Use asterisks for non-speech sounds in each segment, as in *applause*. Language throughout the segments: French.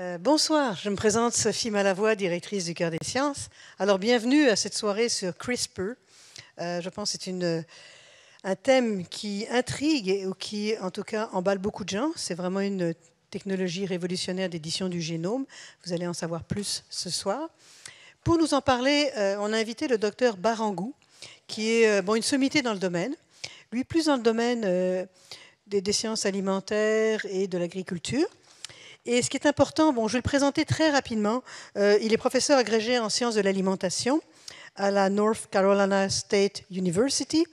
Euh, bonsoir, je me présente Sophie Malavoie, directrice du Cœur des Sciences. Alors, bienvenue à cette soirée sur CRISPR. Euh, je pense que c'est un thème qui intrigue ou qui, en tout cas, emballe beaucoup de gens. C'est vraiment une technologie révolutionnaire d'édition du génome. Vous allez en savoir plus ce soir. Pour nous en parler, euh, on a invité le docteur Barangou, qui est bon, une sommité dans le domaine. Lui, plus dans le domaine des sciences alimentaires et de l'agriculture. Et ce qui est important, bon, je vais le présenter très rapidement. Euh, il est professeur agrégé en sciences de l'alimentation à la North Carolina State University.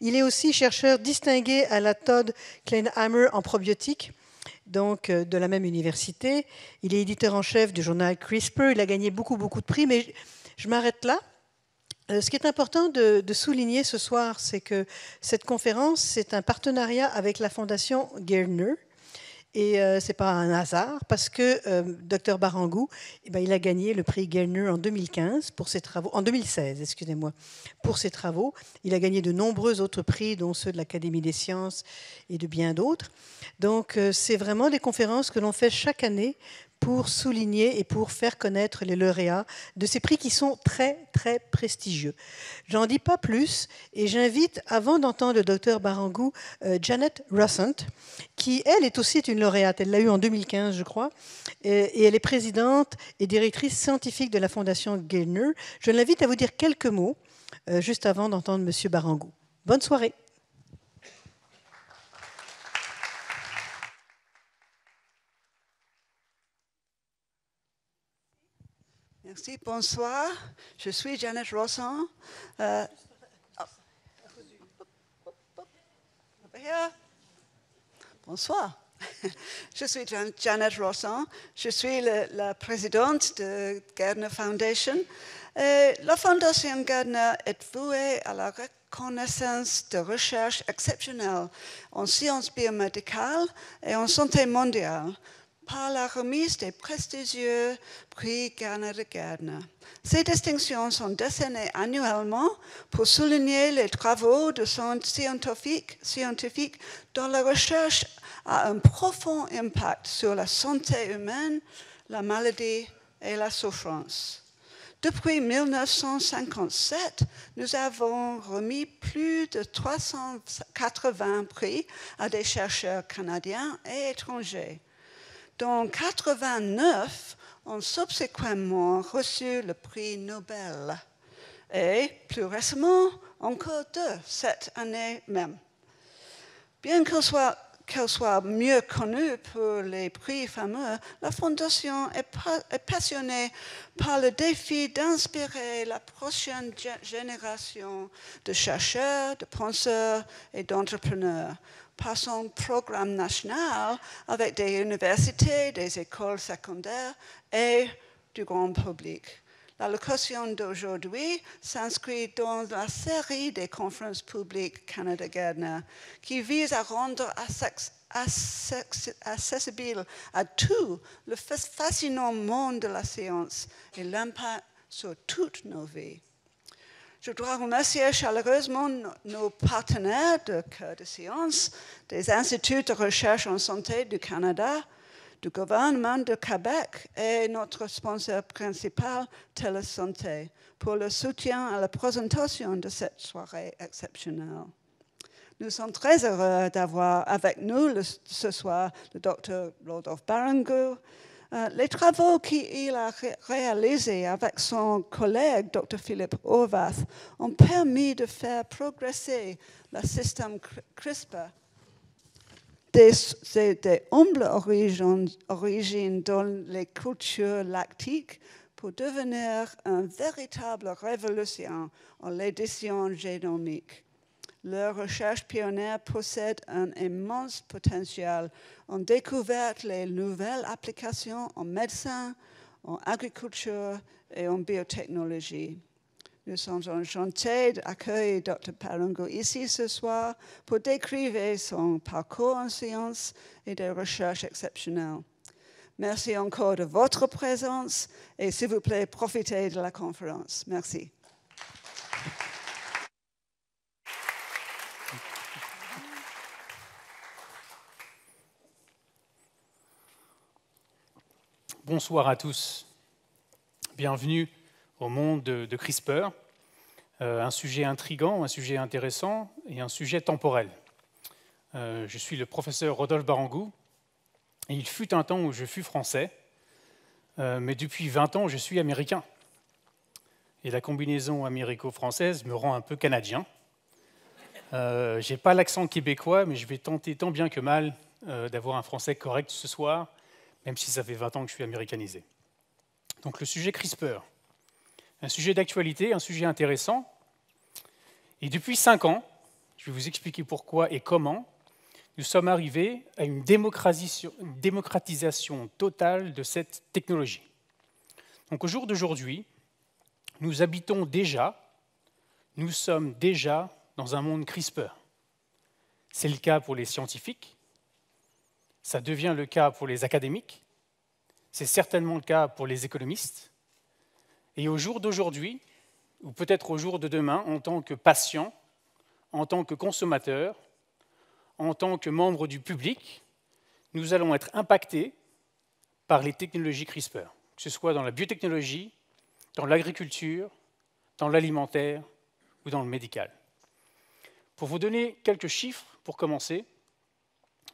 Il est aussi chercheur distingué à la Todd Kleinhammer en probiotiques, donc euh, de la même université. Il est éditeur en chef du journal CRISPR. Il a gagné beaucoup, beaucoup de prix, mais je, m'arrête là. Euh, ce qui est important de, souligner ce soir, c'est que cette conférence, c'est un partenariat avec la Fondation Gerner. Et euh, ce n'est pas un hasard parce que euh, Dr Barangou, eh ben, il a gagné le prix Gellner en 2015 pour ses travaux, en 2016, excusez-moi, pour ses travaux. Il a gagné de nombreux autres prix, dont ceux de l'Académie des sciences et de bien d'autres. Donc, euh, c'est vraiment des conférences que l'on fait chaque année pour souligner et pour faire connaître les lauréats de ces prix qui sont très très prestigieux. J'en dis pas plus et j'invite, avant d'entendre le docteur Barangou, euh, Janet Russant, qui elle est aussi une lauréate, elle l'a eu en 2015 je crois, et, elle est présidente et directrice scientifique de la Fondation Gainer. Je l'invite à vous dire quelques mots euh, juste avant d'entendre Monsieur Barangou. Bonne soirée. bonsoir. Je suis Janet Rosson. bonsoir. Je suis Janet Je suis la présidente de Gardner Foundation. Euh, la Fondation Gardner est vouée à la reconnaissance de recherches exceptionnelles en sciences biomédicales et en santé mondiale par la remise des prestigieux prix Garner de Gardner. Ces distinctions sont décernées annuellement pour souligner les travaux de scientifiques scientifique, scientifique dont la recherche a un profond impact sur la santé humaine, la maladie et la souffrance. Depuis 1957, nous avons remis plus de 380 prix à des chercheurs canadiens et étrangers dont 89, ont subséquemment reçu le prix Nobel et plus récemment encore deux cette année même. Bien que soit qu'elle soit mieux connue pour les prix fameux, hein. la Fondation est, passionnée par le défi d'inspirer la prochaine génération de chercheurs, de penseurs et d'entrepreneurs par son programme national avec des universités, des écoles secondaires et du grand public. La location d'aujourd'hui s'inscrit dans la série des conférences publiques Canada-Gardner qui vise à rendre accessible à tout le fascinant monde de la science et l'impact sur toutes nos vies. Je dois remercier chaleureusement nos partenaires de Cœur de Sciences, des instituts de recherche en santé du Canada, du gouvernement de Québec et notre sponsor principal, Santé pour le soutien à la présentation de cette soirée exceptionnelle. Nous sommes très heureux d'avoir avec nous ce soir le docteur Rodolphe Barangou. Euh, les travaux qu'il a réalisés avec son collègue, Dr. Philippe Ovath, ont permis de faire progresser le système CRISPR des, des humbles origines, dans les cultures lactiques pour devenir un véritable révolution en l'édition génomique. Leur recherche pionnière possède un immense potentiel. en découverte les nouvelles applications en médecine, en agriculture et en biotechnologie. Nous sommes enchantés d'accueillir Dr Parango ici ce soir pour décrire son parcours en sciences et des recherches exceptionnelles. Merci encore de votre présence et s'il vous plaît, profitez de la conférence. Merci. Bonsoir à tous. Bienvenue au monde de, CRISPR, euh, un sujet intrigant, un sujet intéressant et un sujet temporel. Euh, je suis le professeur Rodolphe Barangou, et il fut un temps où je fus français, euh, mais depuis 20 ans, je suis américain. Et la combinaison américo-française me rend un peu canadien. Euh, je n'ai pas l'accent québécois, mais je vais tenter tant bien que mal d'avoir un français correct ce soir, même si ça fait 20 ans que je suis américanisé. Donc le sujet CRISPR un sujet d'actualité, un sujet intéressant. Et depuis cinq ans, je vais vous expliquer pourquoi et comment, nous sommes arrivés à une démocratisation, totale de cette technologie. Donc au jour d'aujourd'hui, nous habitons déjà, nous sommes déjà dans un monde CRISPR. C'est le cas pour les scientifiques, ça devient le cas pour les académiques, c'est certainement le cas pour les économistes, et au jour d'aujourd'hui, ou peut-être au jour de demain, en tant que patient, en tant que consommateur, en tant que membre du public, nous allons être impactés par les technologies CRISPR, que ce soit dans la biotechnologie, dans l'agriculture, dans l'alimentaire ou dans le médical. Pour vous donner quelques chiffres, pour commencer,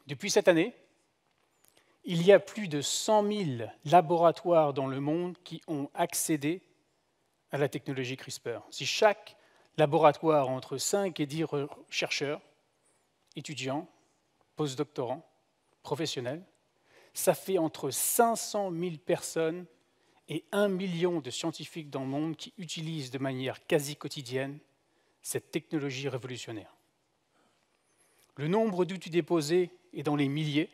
depuis cette année, il y a plus de 100 000 laboratoires dans le monde qui ont accédé à la technologie CRISPR. Si chaque laboratoire entre 5 et 10 chercheurs, étudiants, postdoctorants, professionnels, ça fait entre 500 000 personnes et 1 million de scientifiques dans le monde qui utilisent de manière quasi quotidienne cette technologie révolutionnaire. Le nombre d'outils déposés est dans les milliers.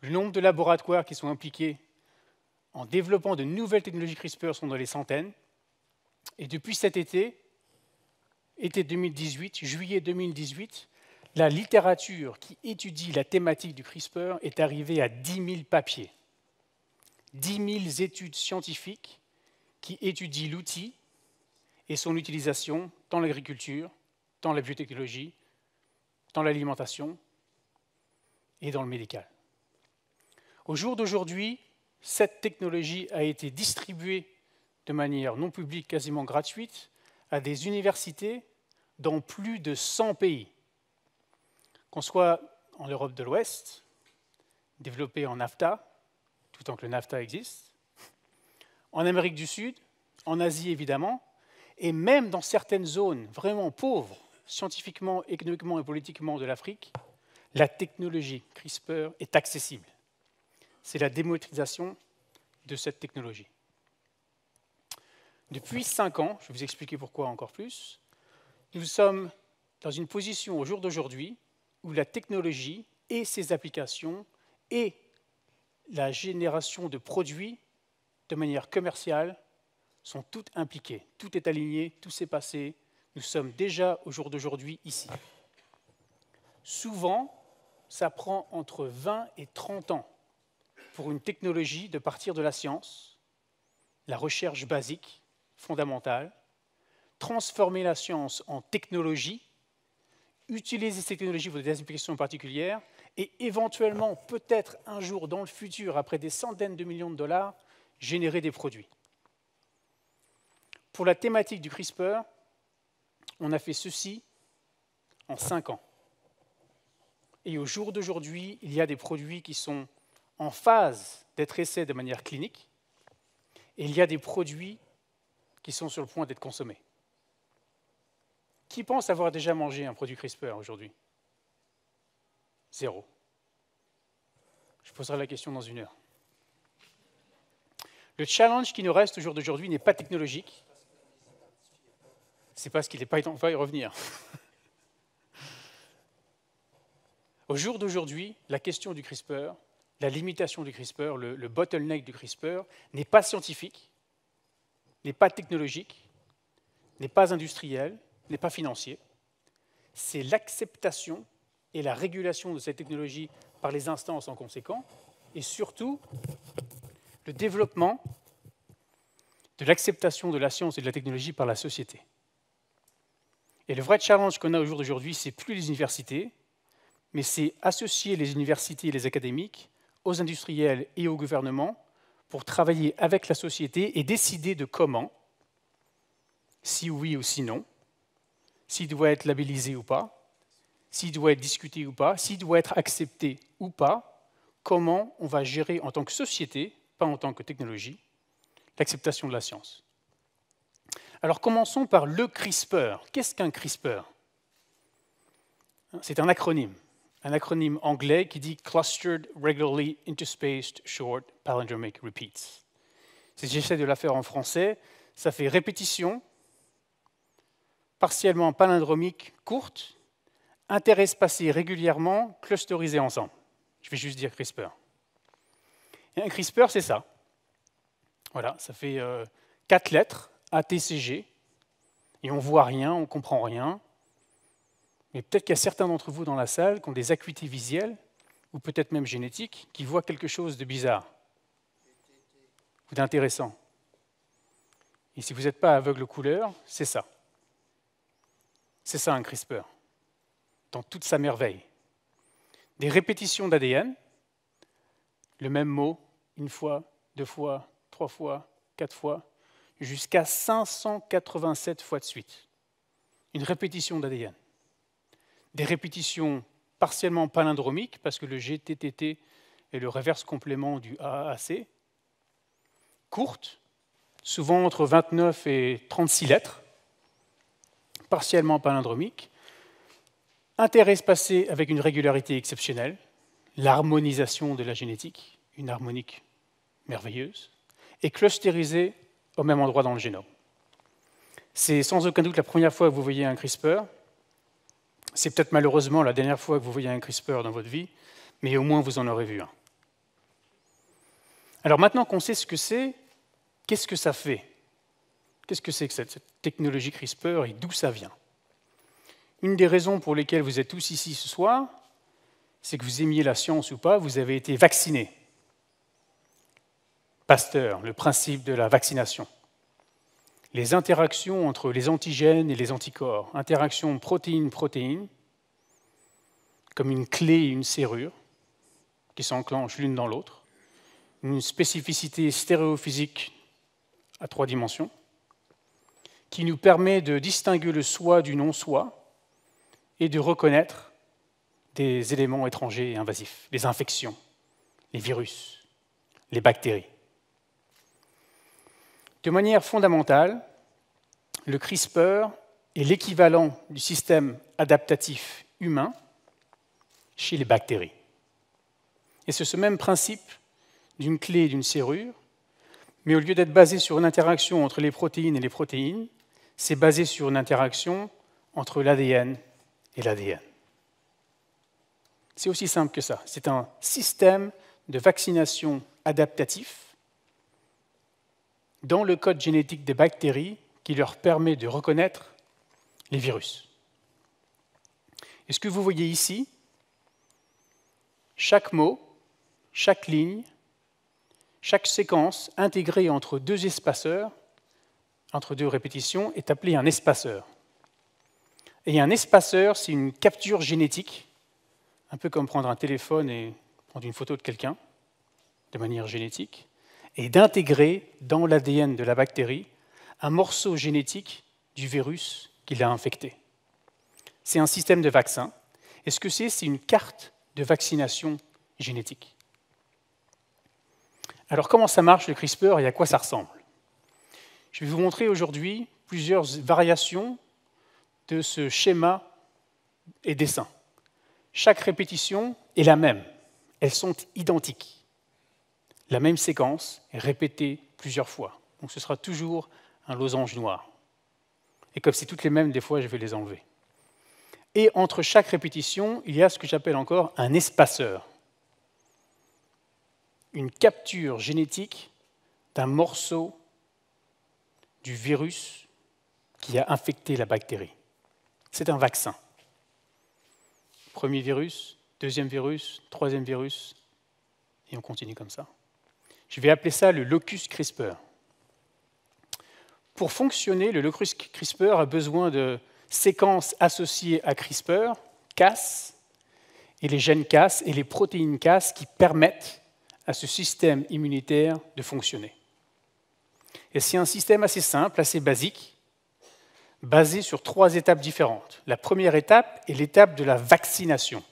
Le nombre de laboratoires qui sont impliqués en développant de nouvelles technologies CRISPR sont dans les centaines. Et depuis cet été, été 2018, juillet 2018, la littérature qui étudie la thématique du CRISPR est arrivée à 10 000 papiers, 10 000 études scientifiques qui étudient l'outil et son utilisation dans l'agriculture, dans la biotechnologie, dans l'alimentation et dans le médical. Au jour d'aujourd'hui, cette technologie a été distribuée de manière non publique, quasiment gratuite, à des universités dans plus de 100 pays. Qu'on soit en Europe de l'Ouest, développée en NAFTA, tout en que le NAFTA existe, en Amérique du Sud, en Asie évidemment, et même dans certaines zones vraiment pauvres, scientifiquement, économiquement et politiquement de l'Afrique, la technologie CRISPR est accessible. C'est la démocratisation de cette technologie. Depuis cinq ans, je vais vous expliquer pourquoi encore plus, nous sommes dans une position au jour d'aujourd'hui où la technologie et ses applications et la génération de produits de manière commerciale sont toutes impliquées. Tout est aligné, tout s'est passé. Nous sommes déjà au jour d'aujourd'hui ici. Souvent, ça prend entre 20 et 30 ans pour une technologie de partir de la science, la recherche basique, fondamentale, transformer la science en technologie, utiliser ces technologies pour des applications particulières, et éventuellement, peut-être un jour dans le futur, après des centaines de millions de dollars, générer des produits. Pour la thématique du CRISPR, on a fait ceci en cinq ans. Et au jour d'aujourd'hui, il y a des produits qui sont en phase d'être essais de manière clinique, et il y a des produits qui sont sur le point d'être consommés. Qui pense avoir déjà mangé un produit CRISPR aujourd'hui Zéro. Je poserai la question dans une heure. Le challenge qui nous reste au jour d'aujourd'hui n'est pas technologique. C'est parce qu'il n'est pas on va y revenir. *laughs* au jour d'aujourd'hui, la question du CRISPR, la limitation du CRISPR, le bottleneck du CRISPR n'est pas scientifique, n'est pas technologique, n'est pas industriel, n'est pas financier. C'est l'acceptation et la régulation de cette technologie par les instances en conséquent, et surtout le développement de l'acceptation de la science et de la technologie par la société. Et le vrai challenge qu'on a aujourd'hui, ce n'est c'est plus les universités, mais c'est associer les universités et les académiques aux industriels et au gouvernement pour travailler avec la société et décider de comment, si oui ou si non, s'il doit être labellisé ou pas, s'il doit être discuté ou pas, s'il doit être accepté ou pas, comment on va gérer en tant que société, pas en tant que technologie, l'acceptation de la science. Alors commençons par le CRISPR. Qu'est-ce qu'un CRISPR C'est un acronyme un acronyme anglais qui dit Clustered Regularly Interspaced Short Palindromic Repeats. Si j'essaie de la faire en français, ça fait répétition partiellement palindromique courte, interespacée régulièrement, clusterisée ensemble. Je vais juste dire CRISPR. Et un CRISPR, c'est ça. Voilà, ça fait euh, quatre lettres, ATCG, et on ne voit rien, on comprend rien. Mais peut-être qu'il y a certains d'entre vous dans la salle qui ont des acuités visuelles, ou peut-être même génétiques, qui voient quelque chose de bizarre ou d'intéressant. Et si vous n'êtes pas aveugle aux couleurs, c'est ça. C'est ça un CRISPR, dans toute sa merveille. Des répétitions d'ADN, le même mot, une fois, deux fois, trois fois, quatre fois, jusqu'à 587 fois de suite. Une répétition d'ADN des répétitions partiellement palindromiques, parce que le GTTT est le reverse complément du AAC, courtes, souvent entre 29 et 36 lettres, partiellement palindromiques, interespacées avec une régularité exceptionnelle, l'harmonisation de la génétique, une harmonique merveilleuse, et clusterisées au même endroit dans le génome. C'est sans aucun doute la première fois que vous voyez un CRISPR, c'est peut-être malheureusement la dernière fois que vous voyez un CRISPR dans votre vie, mais au moins vous en aurez vu un. Alors maintenant qu'on sait ce que c'est, qu'est-ce que ça fait Qu'est-ce que c'est que cette, technologie CRISPR et d'où ça vient Une des raisons pour lesquelles vous êtes tous ici ce soir, c'est que vous aimiez la science ou pas, vous avez été vacciné. Pasteur, le principe de la vaccination les interactions entre les antigènes et les anticorps, interactions protéines-protéines, comme une clé et une serrure qui s'enclenchent l'une dans l'autre, une spécificité stéréophysique à trois dimensions, qui nous permet de distinguer le soi du non-soi et de reconnaître des éléments étrangers et invasifs, les infections, les virus, les bactéries. De manière fondamentale, le CRISPR est l'équivalent du système adaptatif humain chez les bactéries. Et c'est ce même principe d'une clé et d'une serrure, mais au lieu d'être basé sur une interaction entre les protéines et les protéines, c'est basé sur une interaction entre l'ADN et l'ADN. C'est aussi simple que ça. C'est un système de vaccination adaptatif dans le code génétique des bactéries qui leur permet de reconnaître les virus. Et ce que vous voyez ici, chaque mot, chaque ligne, chaque séquence intégrée entre deux espaceurs, entre deux répétitions, est appelée un espaceur. Et un espaceur, c'est une capture génétique, un peu comme prendre un téléphone et prendre une photo de quelqu'un, de manière génétique et d'intégrer dans l'ADN de la bactérie un morceau génétique du virus qui l'a infecté. C'est un système de vaccin. Et ce que c'est, c'est une carte de vaccination génétique. Alors comment ça marche le CRISPR et à quoi ça ressemble Je vais vous montrer aujourd'hui plusieurs variations de ce schéma et dessin. Chaque répétition est la même. Elles sont identiques la même séquence est répétée plusieurs fois. Donc ce sera toujours un losange noir. Et comme c'est toutes les mêmes, des fois, je vais les enlever. Et entre chaque répétition, il y a ce que j'appelle encore un espaceur, une capture génétique d'un morceau du virus qui a infecté la bactérie. C'est un vaccin. Premier virus, deuxième virus, troisième virus, et on continue comme ça. Je vais appeler ça le locus CRISPR. Pour fonctionner, le locus CRISPR a besoin de séquences associées à CRISPR, Cas, et les gènes Cas et les protéines Cas qui permettent à ce système immunitaire de fonctionner. Et c'est un système assez simple, assez basique, basé sur trois étapes différentes. La première étape est l'étape de la vaccination.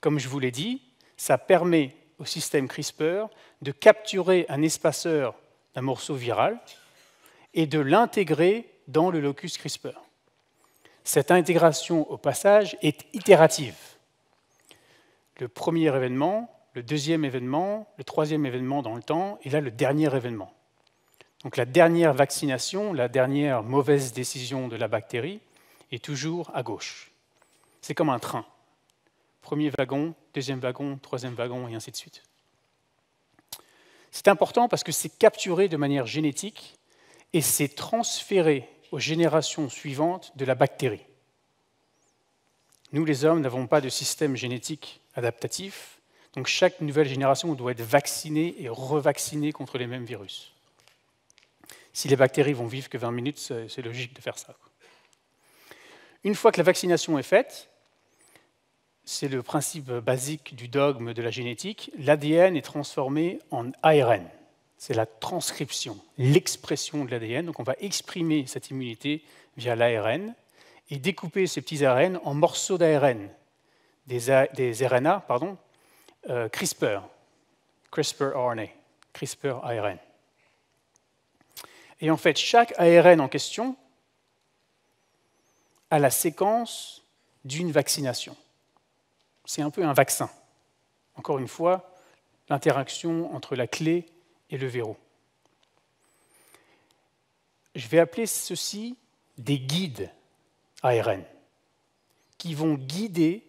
Comme je vous l'ai dit, ça permet au système CRISPR de capturer un espaceur d'un morceau viral et de l'intégrer dans le locus CRISPR. Cette intégration, au passage, est itérative. Le premier événement, le deuxième événement, le troisième événement dans le temps, et là le dernier événement. Donc la dernière vaccination, la dernière mauvaise décision de la bactérie est toujours à gauche. C'est comme un train premier wagon, deuxième wagon, troisième wagon, et ainsi de suite. C'est important parce que c'est capturé de manière génétique et c'est transféré aux générations suivantes de la bactérie. Nous, les hommes, n'avons pas de système génétique adaptatif, donc chaque nouvelle génération doit être vaccinée et revaccinée contre les mêmes virus. Si les bactéries vont vivre que 20 minutes, c'est logique de faire ça. Une fois que la vaccination est faite, c'est le principe basique du dogme de la génétique, l'ADN est transformé en ARN. C'est la transcription, l'expression de l'ADN. Donc on va exprimer cette immunité via l'ARN et découper ces petits ARN en morceaux d'ARN, des, RNA, pardon, euh, CRISPR, CRISPR RNA, CRISPR ARN. Et en fait, chaque ARN en question a la séquence d'une vaccination c'est un peu un vaccin. Encore une fois, l'interaction entre la clé et le verrou. Je vais appeler ceci des guides ARN, qui vont guider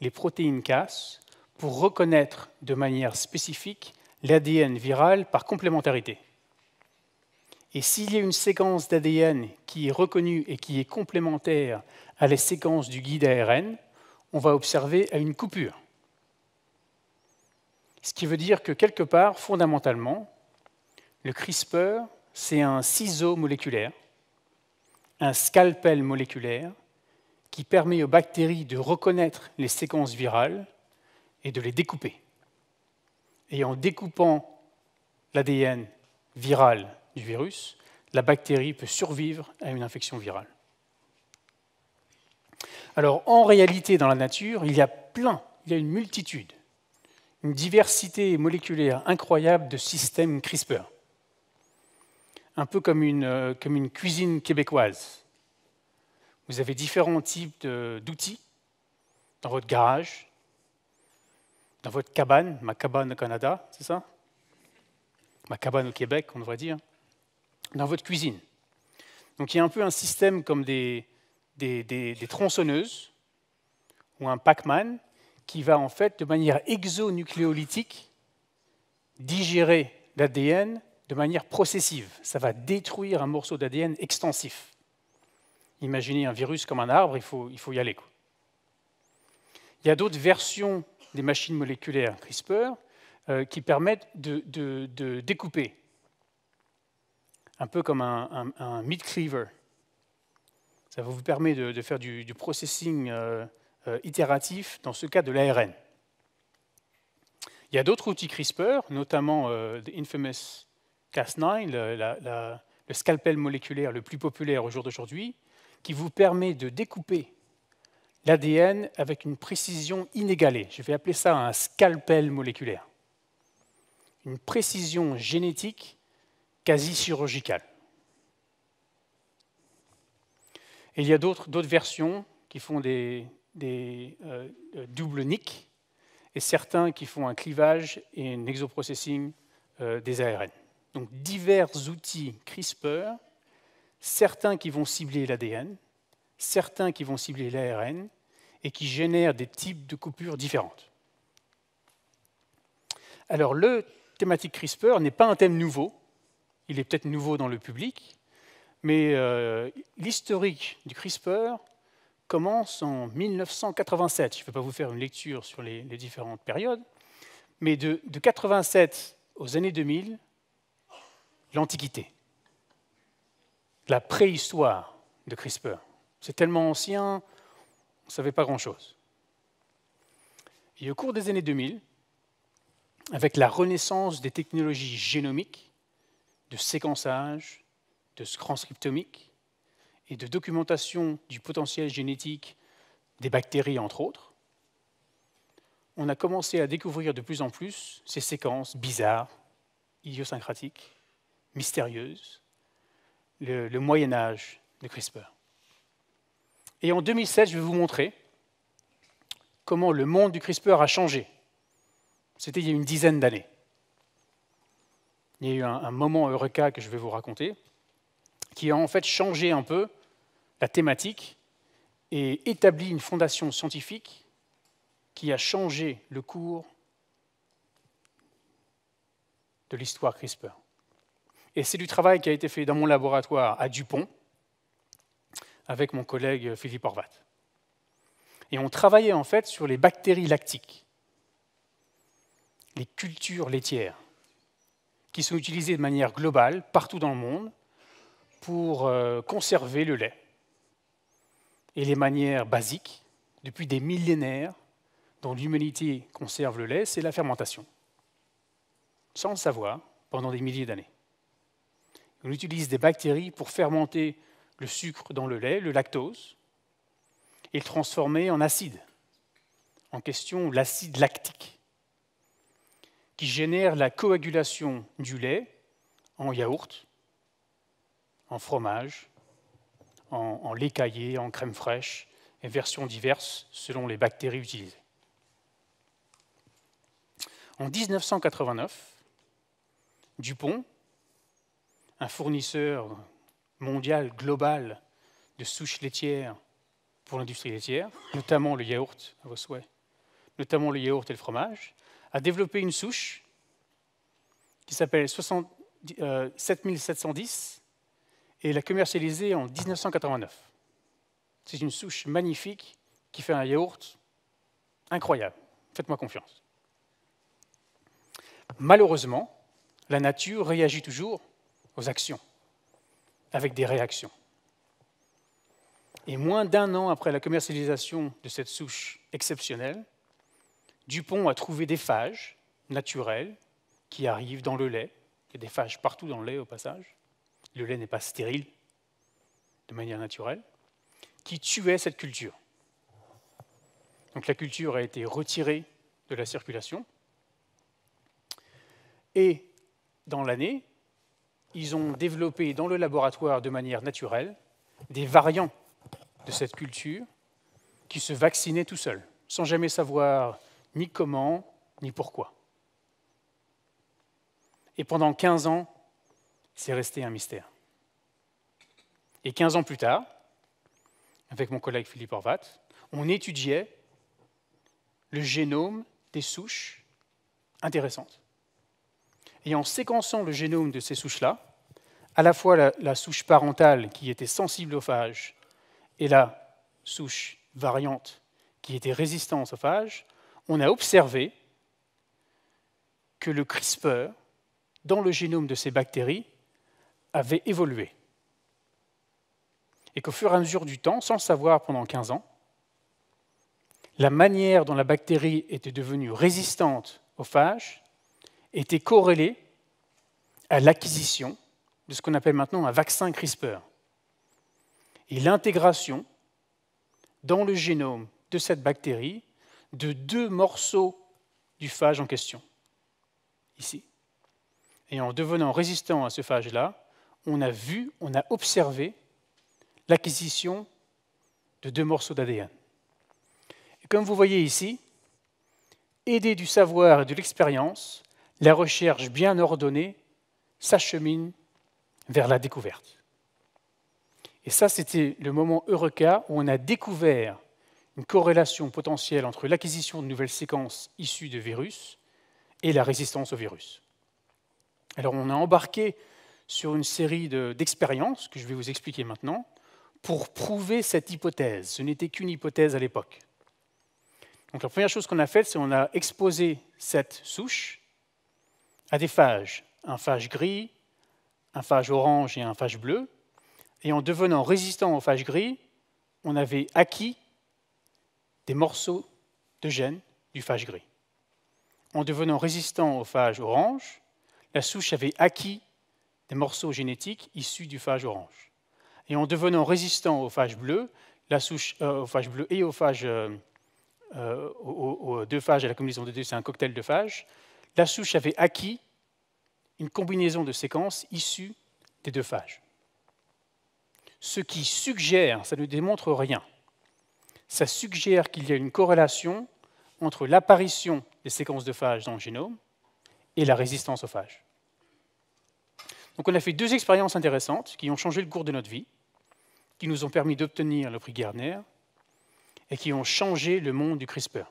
les protéines Cas pour reconnaître de manière spécifique l'ADN viral par complémentarité. Et s'il y a une séquence d'ADN qui est reconnue et qui est complémentaire à la séquence du guide ARN, on va observer à une coupure. Ce qui veut dire que quelque part, fondamentalement, le CRISPR, c'est un ciseau moléculaire, un scalpel moléculaire, qui permet aux bactéries de reconnaître les séquences virales et de les découper. Et en découpant l'ADN viral du virus, la bactérie peut survivre à une infection virale. Alors en réalité, dans la nature, il y a plein, il y a une multitude, une diversité moléculaire incroyable de systèmes CRISPR. Un peu comme une, euh, comme une cuisine québécoise. Vous avez différents types d'outils dans votre garage, dans votre cabane, ma cabane au Canada, c'est ça Ma cabane au Québec, on devrait dire, dans votre cuisine. Donc il y a un peu un système comme des, des, tronçonneuses ou un Pac-Man qui va en fait de manière exonucléolytique digérer l'ADN de manière processive. Ça va détruire un morceau d'ADN extensif. Imaginez un virus comme un arbre, il faut, y aller. Il y a d'autres versions des machines moléculaires CRISPR euh, qui permettent de, découper, un peu comme un meat cleaver. Ça vous permet de, faire du, processing euh, euh, itératif, dans ce cas de l'ARN. Il y a d'autres outils CRISPR, notamment euh, the infamous Cas9, le, scalpel moléculaire le plus populaire au jour d'aujourd'hui, qui vous permet de découper l'ADN avec une précision inégalée. Je vais appeler ça un scalpel moléculaire. Une précision génétique quasi chirurgicale. il y a d'autres versions qui font des, euh, euh, doubles NIC et certains qui font un clivage et un exoprocessing euh, des ARN. Donc divers outils CRISPR, certains qui vont cibler l'ADN, certains qui vont cibler l'ARN et qui génèrent des types de coupures différentes. Alors le thématique CRISPR n'est pas un thème nouveau, il est peut-être nouveau dans le public, mais euh, l'historique du CRISPR commence en 1987. Je ne vais pas vous faire une lecture sur les, les différentes périodes, mais de, 1987 aux années 2000, l'Antiquité, la préhistoire de CRISPR. C'est tellement ancien, on ne savait pas grand-chose. Et au cours des années 2000, avec la renaissance des technologies génomiques, de séquençage, de transcriptomique et de documentation du potentiel génétique des bactéries, entre autres, on a commencé à découvrir de plus en plus ces séquences bizarres, idiosyncratiques, mystérieuses, le, Moyen Âge de CRISPR. Et en 2007, je vais vous montrer comment le monde du CRISPR a changé. C'était il y a une dizaine d'années. Il y a eu un, un moment Eureka que je vais vous raconter, qui a en fait changé un peu la thématique et établi une fondation scientifique qui a changé le cours de l'histoire CRISPR. Et c'est du travail qui a été fait dans mon laboratoire à Dupont avec mon collègue Philippe Horvat. Et on travaillait en fait sur les bactéries lactiques, les cultures laitières, qui sont utilisées de manière globale partout dans le monde pour euh, conserver le lait et les manières basiques depuis des millénaires dont l'humanité conserve le lait, c'est la fermentation. Sans le savoir, pendant des milliers d'années. On utilise des bactéries pour fermenter le sucre dans le lait, le lactose, et le transformer en acide. En question, l'acide lactique, qui génère la coagulation du lait en yaourt en fromage, en, lait caillé, en crème fraîche, et versions diverses selon les bactéries utilisées. En 1989, Dupont, un fournisseur mondial global de souches laitières pour l'industrie laitière, notamment le yaourt, à vos souhaits, notamment le yaourt et le fromage, a développé une souche qui s'appelle 7710 et l'a commercialisée en 1989. C'est une souche magnifique qui fait un yaourt incroyable. Faites-moi confiance. Malheureusement, la nature réagit toujours aux actions, avec des réactions. Et moins d'un an après la commercialisation de cette souche exceptionnelle, Dupont a trouvé des phages naturels qui arrivent dans le lait, il y a des phages partout dans le lait au passage, le lait n'est pas stérile de manière naturelle, qui tuait cette culture. Donc la culture a été retirée de la circulation. Et dans l'année, ils ont développé dans le laboratoire de manière naturelle des variants de cette culture qui se vaccinaient tout seuls, sans jamais savoir ni comment ni pourquoi. Et pendant 15 ans, c'est resté un mystère. Et 15 ans plus tard, avec mon collègue Philippe Horvat, on étudiait le génome des souches intéressantes. Et en séquençant le génome de ces souches-là, à la fois la, souche parentale qui était sensible au phage et la souche variante qui était résistante aux phages, on a observé que le CRISPR, dans le génome de ces bactéries, avait évolué. Et qu'au fur et à mesure du temps, sans savoir pendant 15 ans, la manière dont la bactérie était devenue résistante au phage était corrélée à l'acquisition de ce qu'on appelle maintenant un vaccin CRISPR. Et l'intégration dans le génome de cette bactérie de deux morceaux du phage en question, ici. Et en devenant résistant à ce phage-là, on a vu, on a observé l'acquisition de deux morceaux d'ADN. Et comme vous voyez ici, aidé du savoir et de l'expérience, la recherche bien ordonnée s'achemine vers la découverte. Et ça, c'était le moment Eureka où on a découvert une corrélation potentielle entre l'acquisition de nouvelles séquences issues de virus et la résistance au virus. Alors on a embarqué sur une série d'expériences que je vais vous expliquer maintenant pour prouver cette hypothèse. Ce n'était qu'une hypothèse à l'époque. la première chose qu'on a faite, c'est qu'on a exposé cette souche à des phages, un phage gris, un phage orange et un phage bleu. Et en devenant résistant au phage gris, on avait acquis des morceaux de gènes du phage gris. En devenant résistant au phage orange, la souche avait acquis des morceaux génétiques issus du phage orange. Et en devenant résistant au phage bleu, la souche, euh, bleu et aux, euh, euh, aux deux phages, à la combinaison de deux, c'est un cocktail de phages, la souche avait acquis une combinaison de séquences issues des deux phages. Ce qui suggère, ça ne démontre rien, ça suggère qu'il y a une corrélation entre l'apparition des séquences de phages dans le génome et la résistance aux phages. Donc on a fait deux expériences intéressantes qui ont changé le cours de notre vie, qui nous ont permis d'obtenir le prix Garner, et qui ont changé le monde du CRISPR.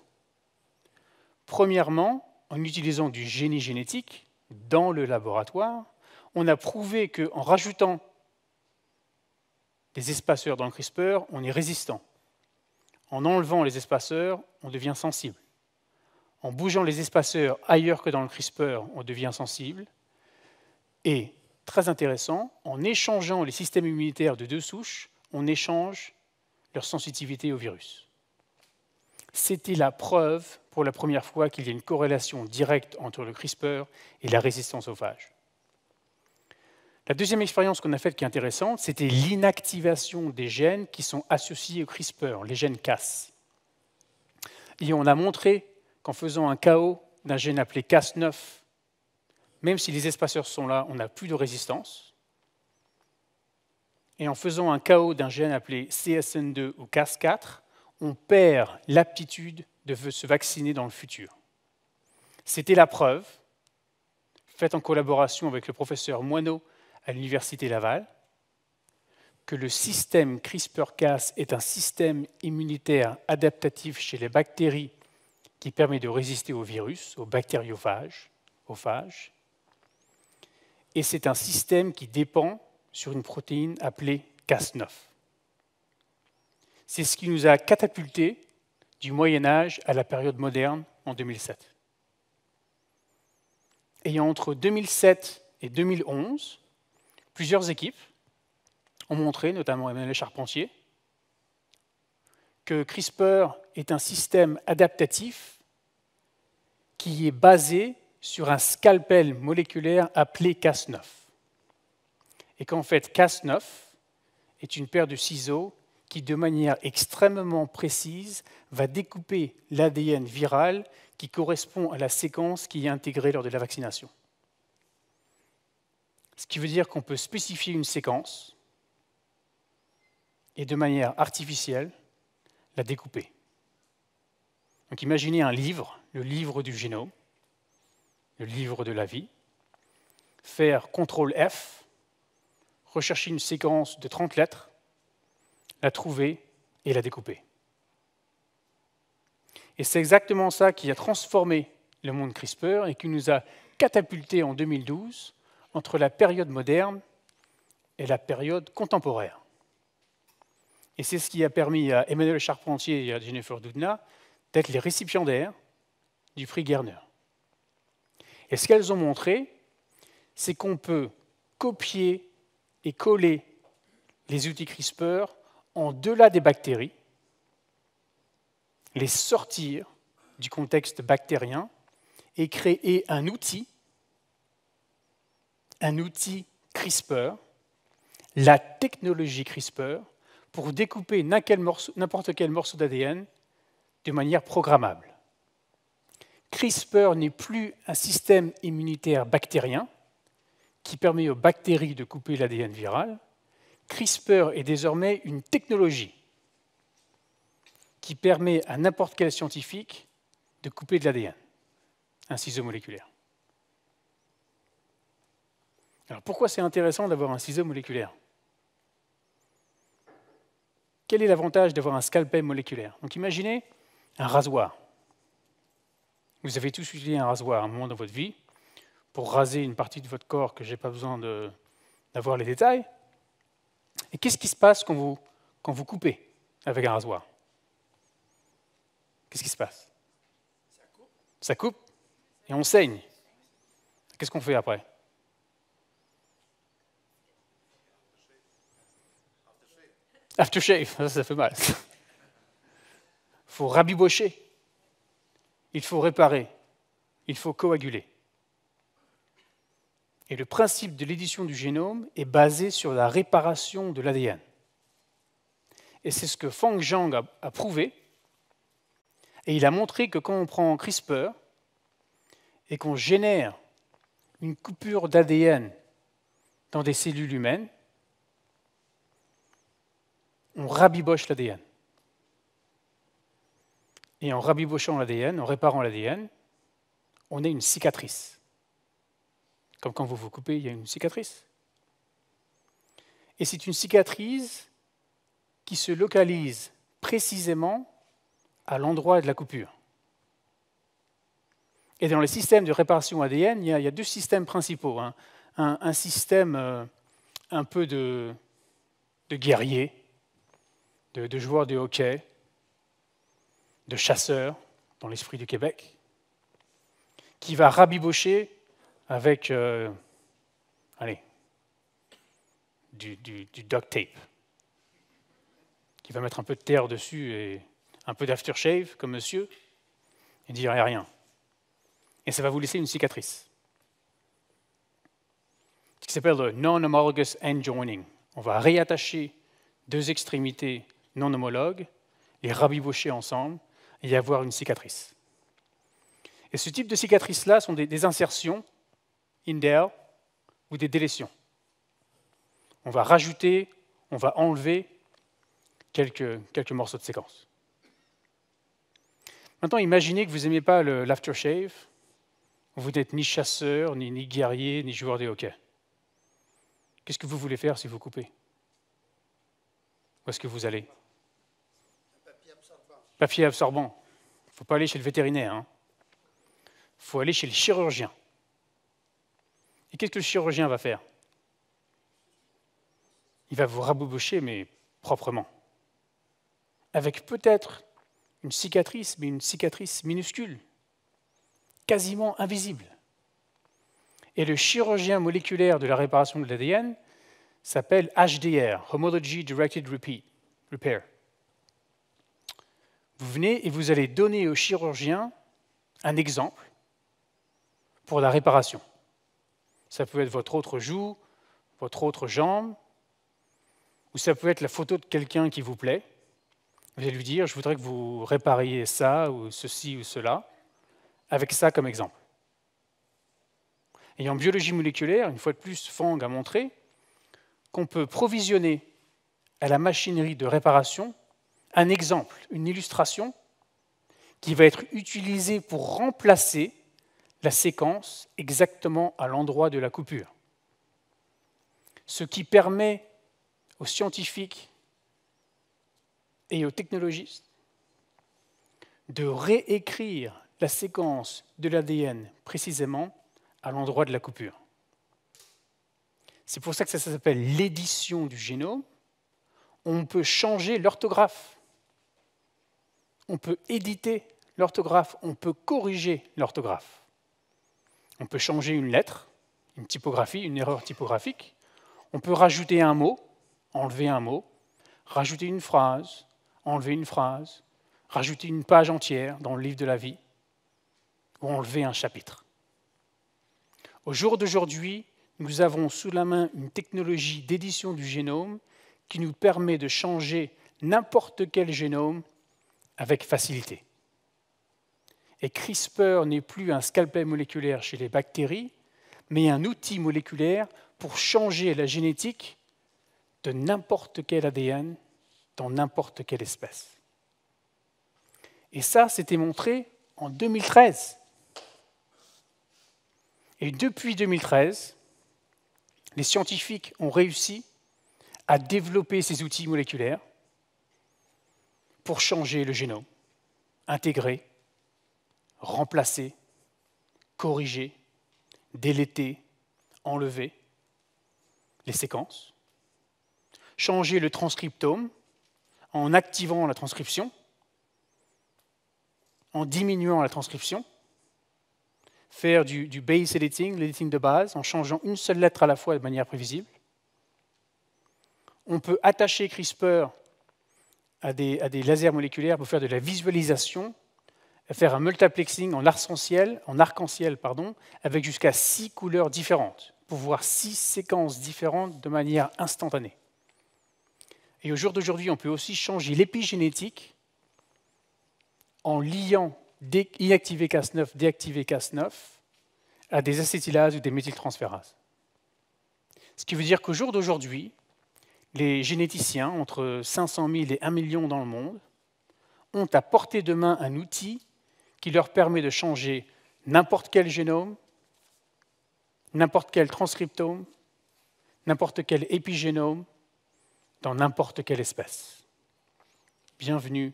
Premièrement, en utilisant du génie génétique dans le laboratoire, on a prouvé qu'en rajoutant des espaceurs dans le CRISPR, on est résistant. En enlevant les espaceurs, on devient sensible. En bougeant les espaceurs ailleurs que dans le CRISPR, on devient sensible. Et très intéressant, en échangeant les systèmes immunitaires de deux souches, on échange leur sensitivité au virus. C'était la preuve pour la première fois qu'il y a une corrélation directe entre le CRISPR et la résistance au phage. La deuxième expérience qu'on a faite qui est intéressante, c'était l'inactivation des gènes qui sont associés au CRISPR, les gènes Cas. Et on a montré qu'en faisant un chaos d'un gène appelé Cas9 même si les espaceurs sont là, on n'a plus de résistance. Et en faisant un chaos d'un gène appelé CSN2 ou CAS4, on perd l'aptitude de se vacciner dans le futur. C'était la preuve, faite en collaboration avec le professeur Moineau à l'Université Laval, que le système CRISPR-Cas est un système immunitaire adaptatif chez les bactéries qui permet de résister aux virus, aux bactériophages, aux phages, et c'est un système qui dépend sur une protéine appelée Cas9. C'est ce qui nous a catapultés du Moyen Âge à la période moderne en 2007. Et entre 2007 et 2011, plusieurs équipes ont montré, notamment Emmanuel Charpentier, que CRISPR est un système adaptatif qui est basé sur un scalpel moléculaire appelé Cas9. Et qu'en fait, Cas9 est une paire de ciseaux qui, de manière extrêmement précise, va découper l'ADN viral qui correspond à la séquence qui est intégrée lors de la vaccination. Ce qui veut dire qu'on peut spécifier une séquence et, de manière artificielle, la découper. Donc imaginez un livre, le livre du génome, le livre de la vie, faire CTRL F, rechercher une séquence de 30 lettres, la trouver et la découper. Et c'est exactement ça qui a transformé le monde CRISPR et qui nous a catapulté en 2012 entre la période moderne et la période contemporaine. Et c'est ce qui a permis à Emmanuel Charpentier et à Jennifer Doudna d'être les récipiendaires du prix Gerner. Et ce qu'elles ont montré, c'est qu'on peut copier et coller les outils CRISPR en delà des bactéries, les sortir du contexte bactérien et créer un outil, un outil CRISPR, la technologie CRISPR, pour découper n'importe quel morceau d'ADN de manière programmable. CRISPR n'est plus un système immunitaire bactérien qui permet aux bactéries de couper l'ADN viral. CRISPR est désormais une technologie qui permet à n'importe quel scientifique de couper de l'ADN, un ciseau moléculaire. Alors pourquoi c'est intéressant d'avoir un ciseau moléculaire Quel est l'avantage d'avoir un scalpel moléculaire Donc imaginez un rasoir. Vous avez tous utilisé un rasoir à un moment dans votre vie pour raser une partie de votre corps que je n'ai pas besoin d'avoir les détails. Et qu'est-ce qui se passe quand vous, coupez avec un rasoir Qu'est-ce qui se passe Ça coupe. et on saigne. Qu'est-ce qu'on fait après Aftershave, ça, ça fait mal. Il *laughs* faut rabibocher il faut réparer, il faut coaguler. Et le principe de l'édition du génome est basé sur la réparation de l'ADN. Et c'est ce que Fang Zhang a, prouvé. Et il a montré que quand on prend CRISPR et qu'on génère une coupure d'ADN dans des cellules humaines, on rabiboche l'ADN et en rabibochant l'ADN, en réparant l'ADN, on a une cicatrice. Comme quand vous vous coupez, il y a une cicatrice. Et c'est une cicatrice qui se localise précisément à l'endroit de la coupure. Et dans les systèmes de réparation ADN, il y a, deux systèmes principaux. Hein. Un, système euh, un peu de, guerrier, de, de joueur de hockey, de chasseur dans l'esprit du Québec, qui va rabibocher avec euh, allez, du, du, duct tape, qui va mettre un peu de terre dessus et un peu d'aftershave comme monsieur, et dire eh, rien. Et ça va vous laisser une cicatrice. Ce qui s'appelle le non-homologous end joining. On va réattacher deux extrémités non homologues, et rabibocher ensemble, et y avoir une cicatrice. Et ce type de cicatrices-là sont des, insertions, in there, ou des délétions. On va rajouter, on va enlever quelques, morceaux de séquence. Maintenant, imaginez que vous n'aimez pas l'aftershave, vous n'êtes ni chasseur, ni, guerrier, ni joueur de hockey. Qu'est-ce que vous voulez faire si vous coupez Où est-ce que vous allez papier absorbant. Il ne faut pas aller chez le vétérinaire. Il hein. faut aller chez le chirurgien. Et qu'est-ce que le chirurgien va faire Il va vous raboubaucher, mais proprement. Avec peut-être une cicatrice, mais une cicatrice minuscule, quasiment invisible. Et le chirurgien moléculaire de la réparation de l'ADN s'appelle HDR, Homology Directed Repair. Vous venez et vous allez donner au chirurgien un exemple pour la réparation. Ça peut être votre autre joue, votre autre jambe, ou ça peut être la photo de quelqu'un qui vous plaît. Vous allez lui dire, je voudrais que vous répariez ça ou ceci ou cela, avec ça comme exemple. Et en biologie moléculaire, une fois de plus, Fang a montré qu'on peut provisionner à la machinerie de réparation un exemple, une illustration qui va être utilisée pour remplacer la séquence exactement à l'endroit de la coupure. Ce qui permet aux scientifiques et aux technologistes de réécrire la séquence de l'ADN précisément à l'endroit de la coupure. C'est pour ça que ça s'appelle l'édition du génome. On peut changer l'orthographe on peut éditer l'orthographe, on peut corriger l'orthographe. On peut changer une lettre, une typographie, une erreur typographique. On peut rajouter un mot, enlever un mot, rajouter une phrase, enlever une phrase, rajouter une page entière dans le livre de la vie, ou enlever un chapitre. Au jour d'aujourd'hui, nous avons sous la main une technologie d'édition du génome qui nous permet de changer n'importe quel génome avec facilité. Et CRISPR n'est plus un scalpel moléculaire chez les bactéries, mais un outil moléculaire pour changer la génétique de n'importe quel ADN dans n'importe quelle espèce. Et ça, c'était montré en 2013. Et depuis 2013, les scientifiques ont réussi à développer ces outils moléculaires pour changer le génome, intégrer, remplacer, corriger, déléter, enlever les séquences, changer le transcriptome en activant la transcription, en diminuant la transcription, faire du, base editing, l'editing de base, en changeant une seule lettre à la fois de manière prévisible. On peut attacher CRISPR à des, lasers moléculaires pour faire de la visualisation, faire un multiplexing en arc-en-ciel, en arc-en-ciel pardon, avec jusqu'à six couleurs différentes, pour voir six séquences différentes de manière instantanée. Et au jour d'aujourd'hui, on peut aussi changer l'épigénétique en liant inactivé Cas9, déactivé Cas9 à des acétylases ou des méthyltransférases. Ce qui veut dire qu'au jour d'aujourd'hui, les généticiens, entre 500 000 et 1 million dans le monde, ont à portée de main un outil qui leur permet de changer n'importe quel génome, n'importe quel transcriptome, n'importe quel épigénome, dans n'importe quelle espèce. Bienvenue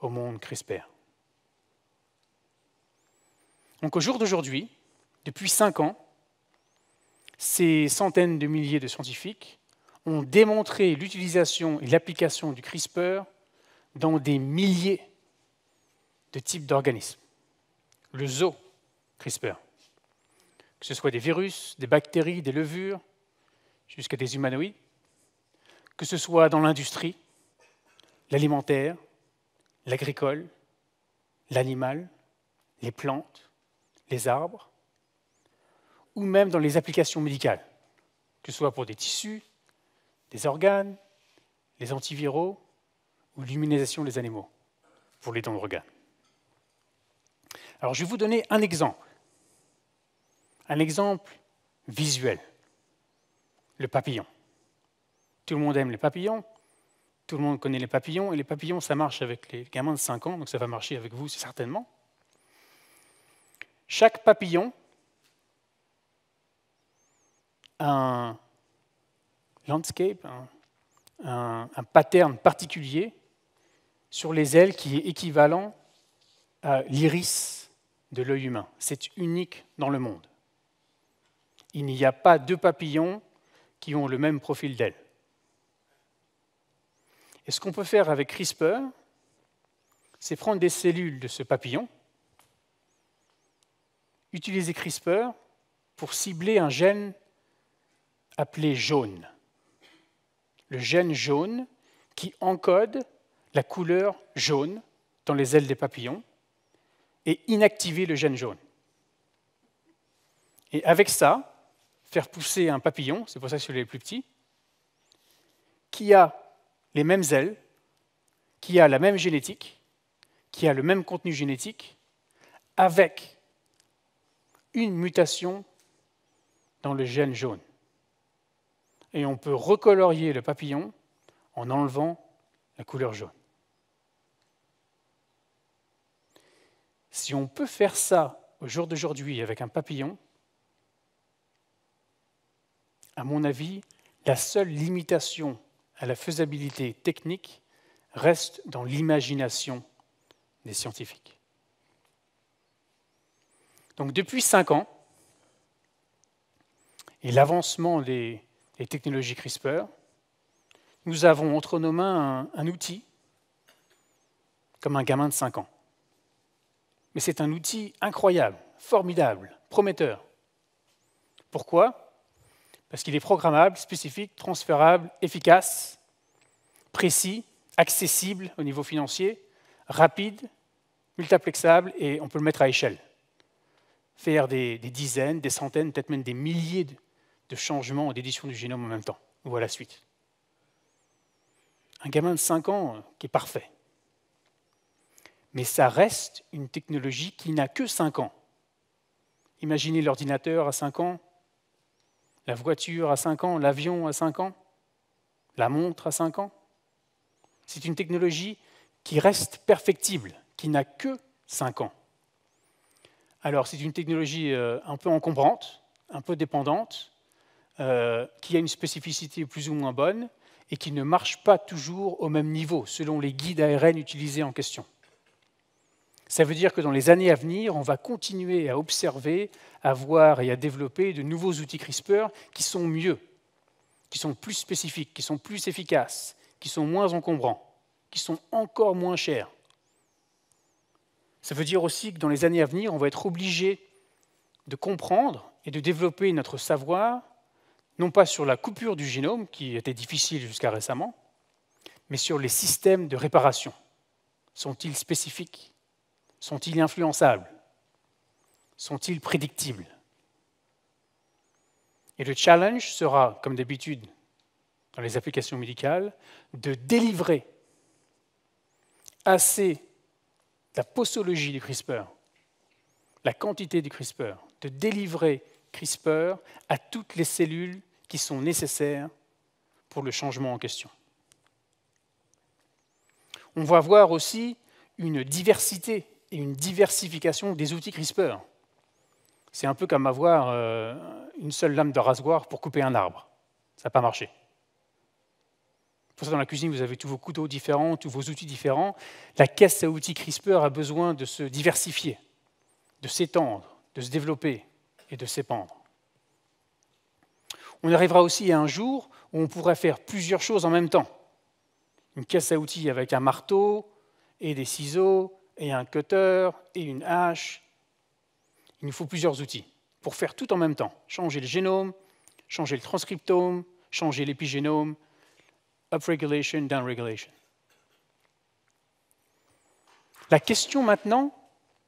au monde CRISPR. Donc au jour d'aujourd'hui, depuis cinq ans, ces centaines de milliers de scientifiques ont démontré l'utilisation et l'application du CRISPR dans des milliers de types d'organismes. Le zoo CRISPR, que ce soit des virus, des bactéries, des levures, jusqu'à des humanoïdes, que ce soit dans l'industrie, l'alimentaire, l'agricole, l'animal, les plantes, les arbres, ou même dans les applications médicales, que ce soit pour des tissus, des organes, les antiviraux ou l'immunisation des animaux pour les dons d'organes. Alors je vais vous donner un exemple, un exemple visuel, le papillon. Tout le monde aime les papillons, tout le monde connaît les papillons, et les papillons, ça marche avec les gamins de 5 ans, donc ça va marcher avec vous certainement. Chaque papillon a un landscape, un, pattern particulier sur les ailes qui est équivalent à l'iris de l'œil humain. C'est unique dans le monde. Il n'y a pas deux papillons qui ont le même profil d'aile. Et ce qu'on peut faire avec CRISPR, c'est prendre des cellules de ce papillon, utiliser CRISPR pour cibler un gène appelé jaune le gène jaune qui encode la couleur jaune dans les ailes des papillons et inactiver le gène jaune. Et avec ça, faire pousser un papillon, c'est pour ça que celui-là est plus petit, qui a les mêmes ailes, qui a la même génétique, qui a le même contenu génétique, avec une mutation dans le gène jaune et on peut recolorier le papillon en enlevant la couleur jaune. Si on peut faire ça au jour d'aujourd'hui avec un papillon, à mon avis, la seule limitation à la faisabilité technique reste dans l'imagination des scientifiques. Donc depuis cinq ans, et l'avancement des les technologies CRISPR. Nous avons entre nos mains un, outil, comme un gamin de 5 ans. Mais c'est un outil incroyable, formidable, prometteur. Pourquoi Parce qu'il est programmable, spécifique, transférable, efficace, précis, accessible au niveau financier, rapide, multiplexable et on peut le mettre à échelle. Faire des, des dizaines, des centaines, peut-être même des milliers de, de changement et d'édition du génome en même temps. ou à la suite. Un gamin de 5 ans euh, qui est parfait. Mais ça reste une technologie qui n'a que 5 ans. Imaginez l'ordinateur à 5 ans, la voiture à 5 ans, l'avion à 5 ans, la montre à 5 ans. C'est une technologie qui reste perfectible, qui n'a que 5 ans. Alors c'est une technologie euh, un peu encombrante, un peu dépendante, euh, qui a une spécificité plus ou moins bonne et qui ne marche pas toujours au même niveau selon les guides ARN utilisés en question. Ça veut dire que dans les années à venir, on va continuer à observer, à voir et à développer de nouveaux outils CRISPR qui sont mieux, qui sont plus spécifiques, qui sont plus efficaces, qui sont moins encombrants, qui sont encore moins chers. Ça veut dire aussi que dans les années à venir, on va être obligé de comprendre et de développer notre savoir non pas sur la coupure du génome, qui était difficile jusqu'à récemment, mais sur les systèmes de réparation. Sont-ils spécifiques Sont-ils influençables Sont-ils prédictibles Et le challenge sera, comme d'habitude dans les applications médicales, de délivrer assez la postologie du CRISPR, la quantité du CRISPR, de délivrer CRISPR à toutes les cellules qui sont nécessaires pour le changement en question. On va voir aussi une diversité et une diversification des outils CRISPR. C'est un peu comme avoir euh, une seule lame de rasoir pour couper un arbre. Ça n'a pas marché. Pour ça, dans la cuisine, vous avez tous vos couteaux différents, tous vos outils différents. La caisse à outils CRISPR a besoin de se diversifier, de s'étendre, de se développer et de s'épandre on arrivera aussi à un jour où on pourra faire plusieurs choses en même temps. Une caisse à outils avec un marteau et des ciseaux et un cutter et une hache. Il nous faut plusieurs outils pour faire tout en même temps. Changer le génome, changer le transcriptome, changer l'épigénome, down-regulation. La question maintenant,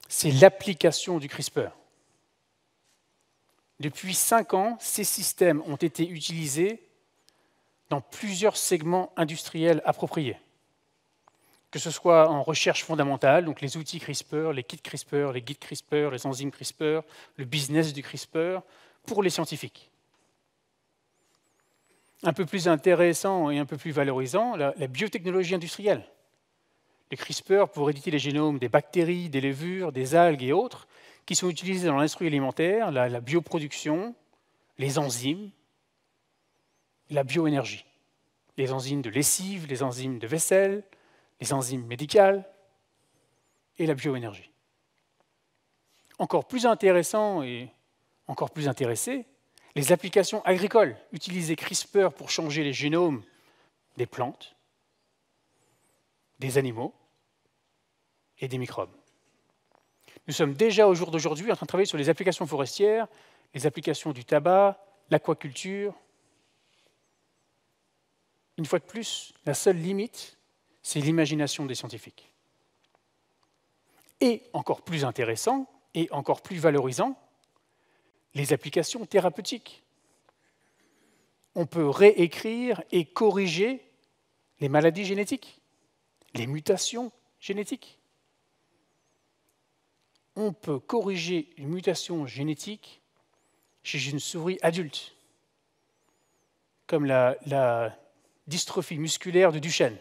c'est l'application du CRISPR. Depuis cinq ans, ces systèmes ont été utilisés dans plusieurs segments industriels appropriés, que ce soit en recherche fondamentale, donc les outils CRISPR, les kits CRISPR, les guides CRISPR, les enzymes CRISPR, le business du CRISPR, pour les scientifiques. Un peu plus intéressant et un peu plus valorisant, la, biotechnologie industrielle. Les CRISPR pour éditer les génomes des bactéries, des levures, des algues et autres, qui sont utilisés dans l'industrie alimentaire, la, bioproduction, les enzymes, la bioénergie. Les enzymes de lessive, les enzymes de vaisselle, les enzymes médicales et la bioénergie. Encore plus intéressant et encore plus intéressé, les applications agricoles. utilisées CRISPR pour changer les génomes des plantes, des animaux et des microbes. Nous sommes déjà au jour d'aujourd'hui en train de travailler sur les applications forestières, les applications du tabac, l'aquaculture. Une fois de plus, la seule limite, c'est l'imagination des scientifiques. Et encore plus intéressant et encore plus valorisant, les applications thérapeutiques. On peut réécrire et corriger les maladies génétiques, les mutations génétiques on peut corriger une mutation génétique chez une souris adulte, comme la, dystrophie musculaire de Duchenne.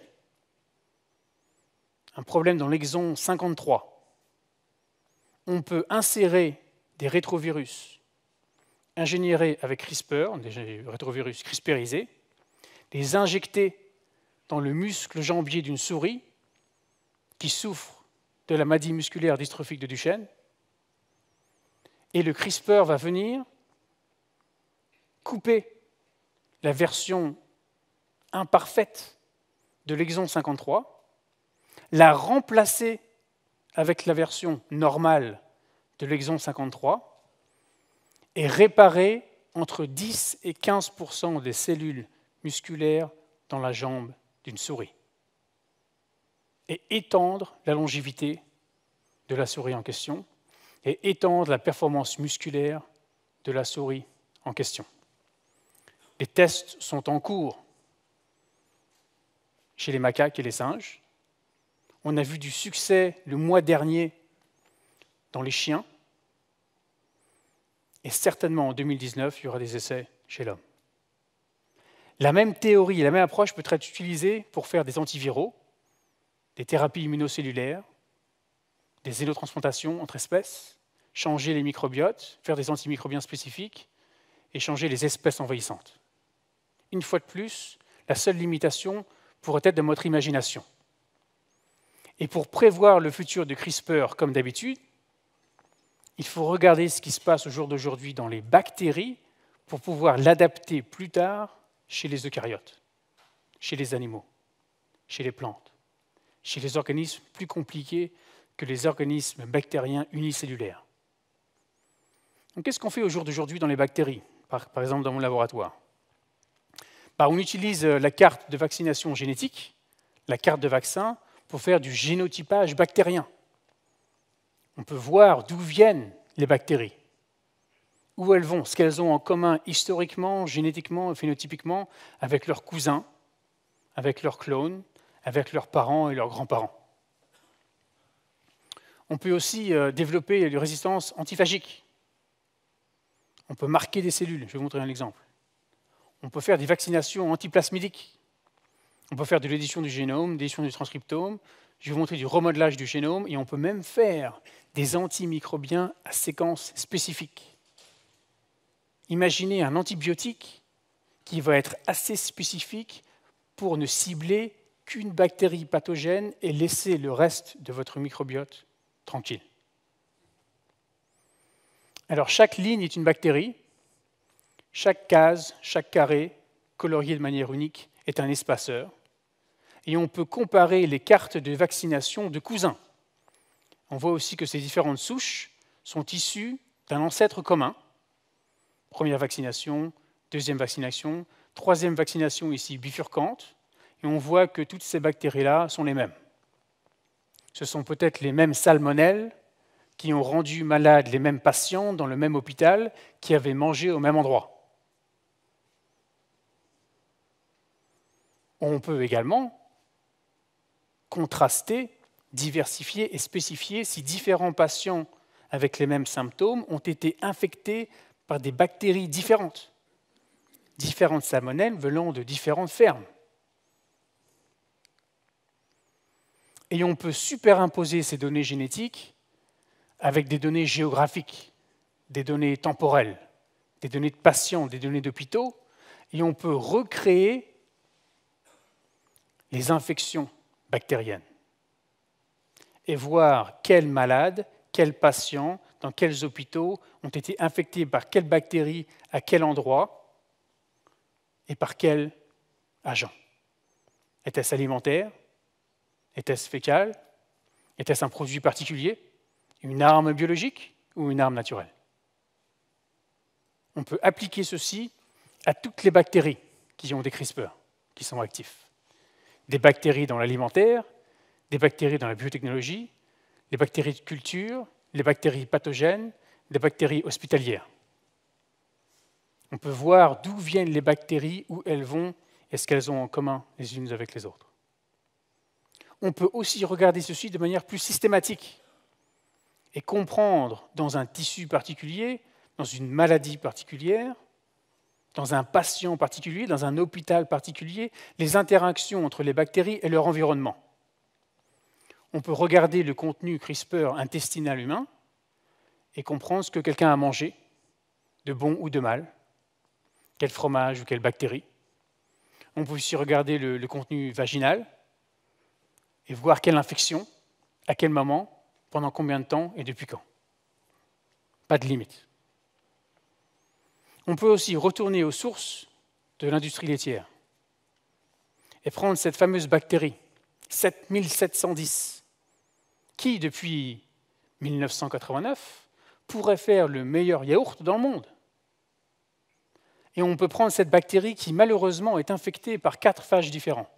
Un problème dans l'exon 53. On peut insérer des rétrovirus ingénérés avec CRISPR, des rétrovirus CRISPRisés, les injecter dans le muscle jambier d'une souris qui souffre de la maladie musculaire dystrophique de Duchenne. Et le CRISPR va venir couper la version imparfaite de l'exon 53, la remplacer avec la version normale de l'exon 53 et réparer entre 10 et 15 des cellules musculaires dans la jambe d'une souris et étendre la longévité de la souris en question et étendre la performance musculaire de la souris en question. Les tests sont en cours chez les macaques et les singes. On a vu du succès le mois dernier dans les chiens. Et certainement en 2019, il y aura des essais chez l'homme. La même théorie, et la même approche peut être utilisée pour faire des antiviraux, des thérapies immunocellulaires, des zénotransplantations entre espèces, changer les microbiotes, faire des antimicrobiens spécifiques et changer les espèces envahissantes. Une fois de plus, la seule limitation pourrait être de notre imagination. Et pour prévoir le futur de CRISPR comme d'habitude, il faut regarder ce qui se passe au jour d'aujourd'hui dans les bactéries pour pouvoir l'adapter plus tard chez les eucaryotes, chez les animaux, chez les plantes chez les organismes plus compliqués que les organismes bactériens unicellulaires. Qu'est-ce qu'on fait au jour d'aujourd'hui dans les bactéries, par, exemple dans mon laboratoire bah, On utilise euh, la carte de vaccination génétique, la carte de vaccin, pour faire du génotypage bactérien. On peut voir d'où viennent les bactéries, où elles vont, ce qu'elles ont en commun historiquement, génétiquement, phénotypiquement, avec leurs cousins, avec leurs clones, avec leurs parents et leurs grands-parents. On peut aussi euh, développer une résistance antiphagique. On peut marquer des cellules, je vais vous montrer un exemple. On peut faire des vaccinations antiplasmidiques. On peut faire de l'édition du génome, de l'édition du transcriptome. Je vais vous montrer du remodelage du génome et on peut même faire des antimicrobiens à séquence spécifique. Imaginez un antibiotique qui va être assez spécifique pour ne cibler qu'une bactérie pathogène et laisser le reste de votre microbiote tranquille. Alors chaque ligne est une bactérie, chaque case, chaque carré, colorié de manière unique, est un espaceur. Et on peut comparer les cartes de vaccination de cousins. On voit aussi que ces différentes souches sont issues d'un ancêtre commun. Première vaccination, deuxième vaccination, troisième vaccination ici bifurcante, et on voit que toutes ces bactéries-là sont les mêmes. Ce sont peut-être les mêmes salmonelles qui ont rendu malades les mêmes patients dans le même hôpital qui avaient mangé au même endroit. On peut également contraster, diversifier et spécifier si différents patients avec les mêmes symptômes ont été infectés par des bactéries différentes, différentes salmonelles venant de différentes fermes. et on peut superimposer ces données génétiques avec des données géographiques, des données temporelles, des données de patients, des données d'hôpitaux, et on peut recréer les infections bactériennes et voir quels malades, quels patients, dans quels hôpitaux ont été infectés par quelles bactéries, à quel endroit et par quel agent. Était-ce alimentaire était-ce fécal Était-ce un produit particulier Une arme biologique ou une arme naturelle On peut appliquer ceci à toutes les bactéries qui ont des CRISPR, qui sont actifs. Des bactéries dans l'alimentaire, des bactéries dans la biotechnologie, des bactéries de culture, les bactéries pathogènes, des bactéries hospitalières. On peut voir d'où viennent les bactéries, où elles vont et ce qu'elles ont en commun les unes avec les autres on peut aussi regarder ceci de manière plus systématique et comprendre dans un tissu particulier, dans une maladie particulière, dans un patient particulier, dans un hôpital particulier, les interactions entre les bactéries et leur environnement. On peut regarder le contenu CRISPR intestinal humain et comprendre ce que quelqu'un a mangé, de bon ou de mal, quel fromage ou quelle bactérie. On peut aussi regarder le, le contenu vaginal et voir quelle infection, à quel moment, pendant combien de temps et depuis quand. Pas de limite. On peut aussi retourner aux sources de l'industrie laitière et prendre cette fameuse bactérie, 7710, qui, depuis 1989, pourrait faire le meilleur yaourt dans le monde. Et on peut prendre cette bactérie qui, malheureusement, est infectée par quatre phages différents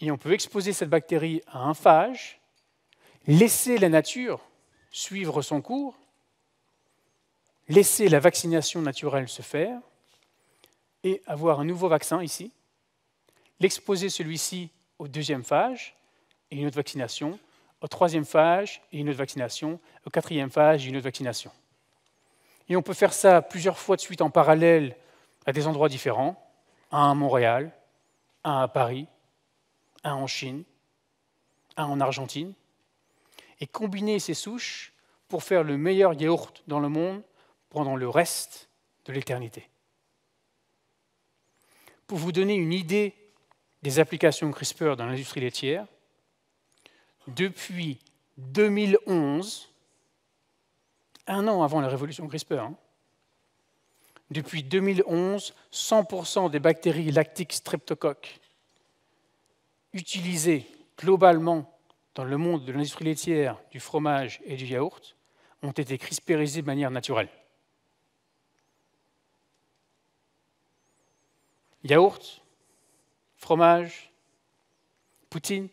et on peut exposer cette bactérie à un phage, laisser la nature suivre son cours, laisser la vaccination naturelle se faire, et avoir un nouveau vaccin ici, l'exposer celui-ci au deuxième phage et une autre vaccination, au troisième phage et une autre vaccination, au quatrième phage et une autre vaccination. Et on peut faire ça plusieurs fois de suite en parallèle à des endroits différents, un à Montréal, un à Paris, un en Chine, un en Argentine, et combiner ces souches pour faire le meilleur yaourt dans le monde pendant le reste de l'éternité. Pour vous donner une idée des applications CRISPR dans l'industrie laitière, depuis 2011, un an avant la révolution CRISPR, hein, depuis 2011, 100% des bactéries lactiques streptocoques utilisés globalement dans le monde de l'industrie laitière, du fromage et du yaourt, ont été crispérisés de manière naturelle. Yaourt, fromage, poutine,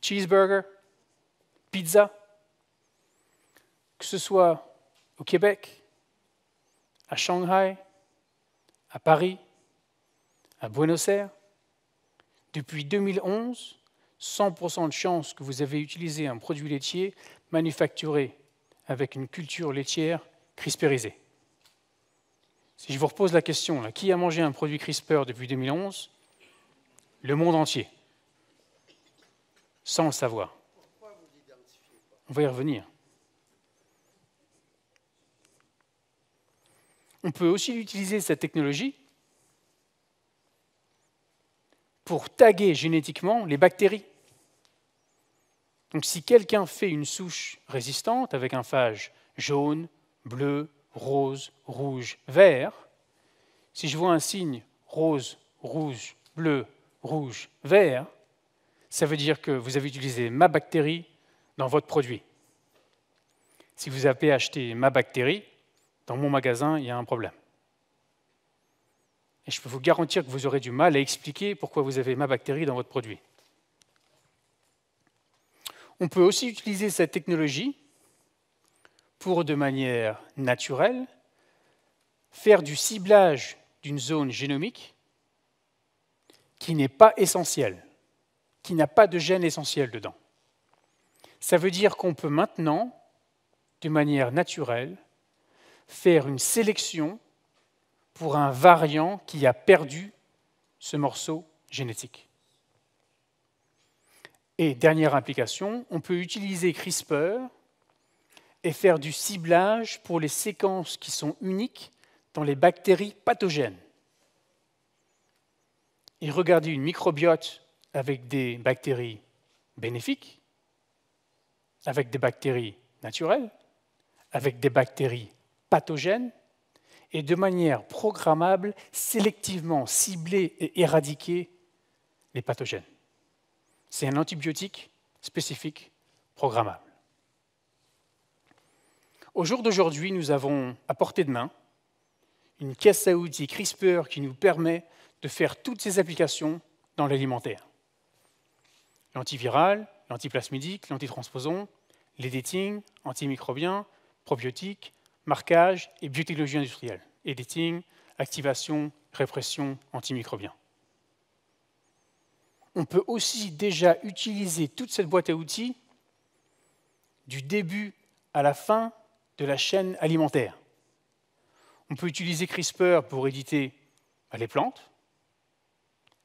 cheeseburger, pizza, que ce soit au Québec, à Shanghai, à Paris, à Buenos Aires, depuis 2011, 100% de chances que vous avez utilisé un produit laitier manufacturé avec une culture laitière crispérisée. Si je vous repose la question, qui a mangé un produit CRISPR depuis 2011 Le monde entier, sans le savoir. On va y revenir. On peut aussi utiliser cette technologie pour taguer génétiquement les bactéries. Donc si quelqu'un fait une souche résistante avec un phage jaune, bleu, rose, rouge, vert, si je vois un signe rose, rouge, bleu, rouge, vert, ça veut dire que vous avez utilisé ma bactérie dans votre produit. Si vous avez acheté ma bactérie, dans mon magasin, il y a un problème. Et je peux vous garantir que vous aurez du mal à expliquer pourquoi vous avez ma bactérie dans votre produit. On peut aussi utiliser cette technologie pour, de manière naturelle, faire du ciblage d'une zone génomique qui n'est pas essentielle, qui n'a pas de gène essentiel dedans. Ça veut dire qu'on peut maintenant, de manière naturelle, faire une sélection pour un variant qui a perdu ce morceau génétique. Et dernière implication, on peut utiliser CRISPR et faire du ciblage pour les séquences qui sont uniques dans les bactéries pathogènes. Et regarder une microbiote avec des bactéries bénéfiques, avec des bactéries naturelles, avec des bactéries pathogènes, et de manière programmable, sélectivement cibler et éradiquer les pathogènes. C'est un antibiotique spécifique programmable. Au jour d'aujourd'hui, nous avons à portée de main une caisse à outils CRISPR qui nous permet de faire toutes ces applications dans l'alimentaire. L'antiviral, l'antiplasmidique, l'antitransposon, les datings, antimicrobiens, probiotiques, marquage et biotechnologie industrielle, editing, activation, répression, antimicrobien. On peut aussi déjà utiliser toute cette boîte à outils du début à la fin de la chaîne alimentaire. On peut utiliser CRISPR pour éditer bah, les plantes,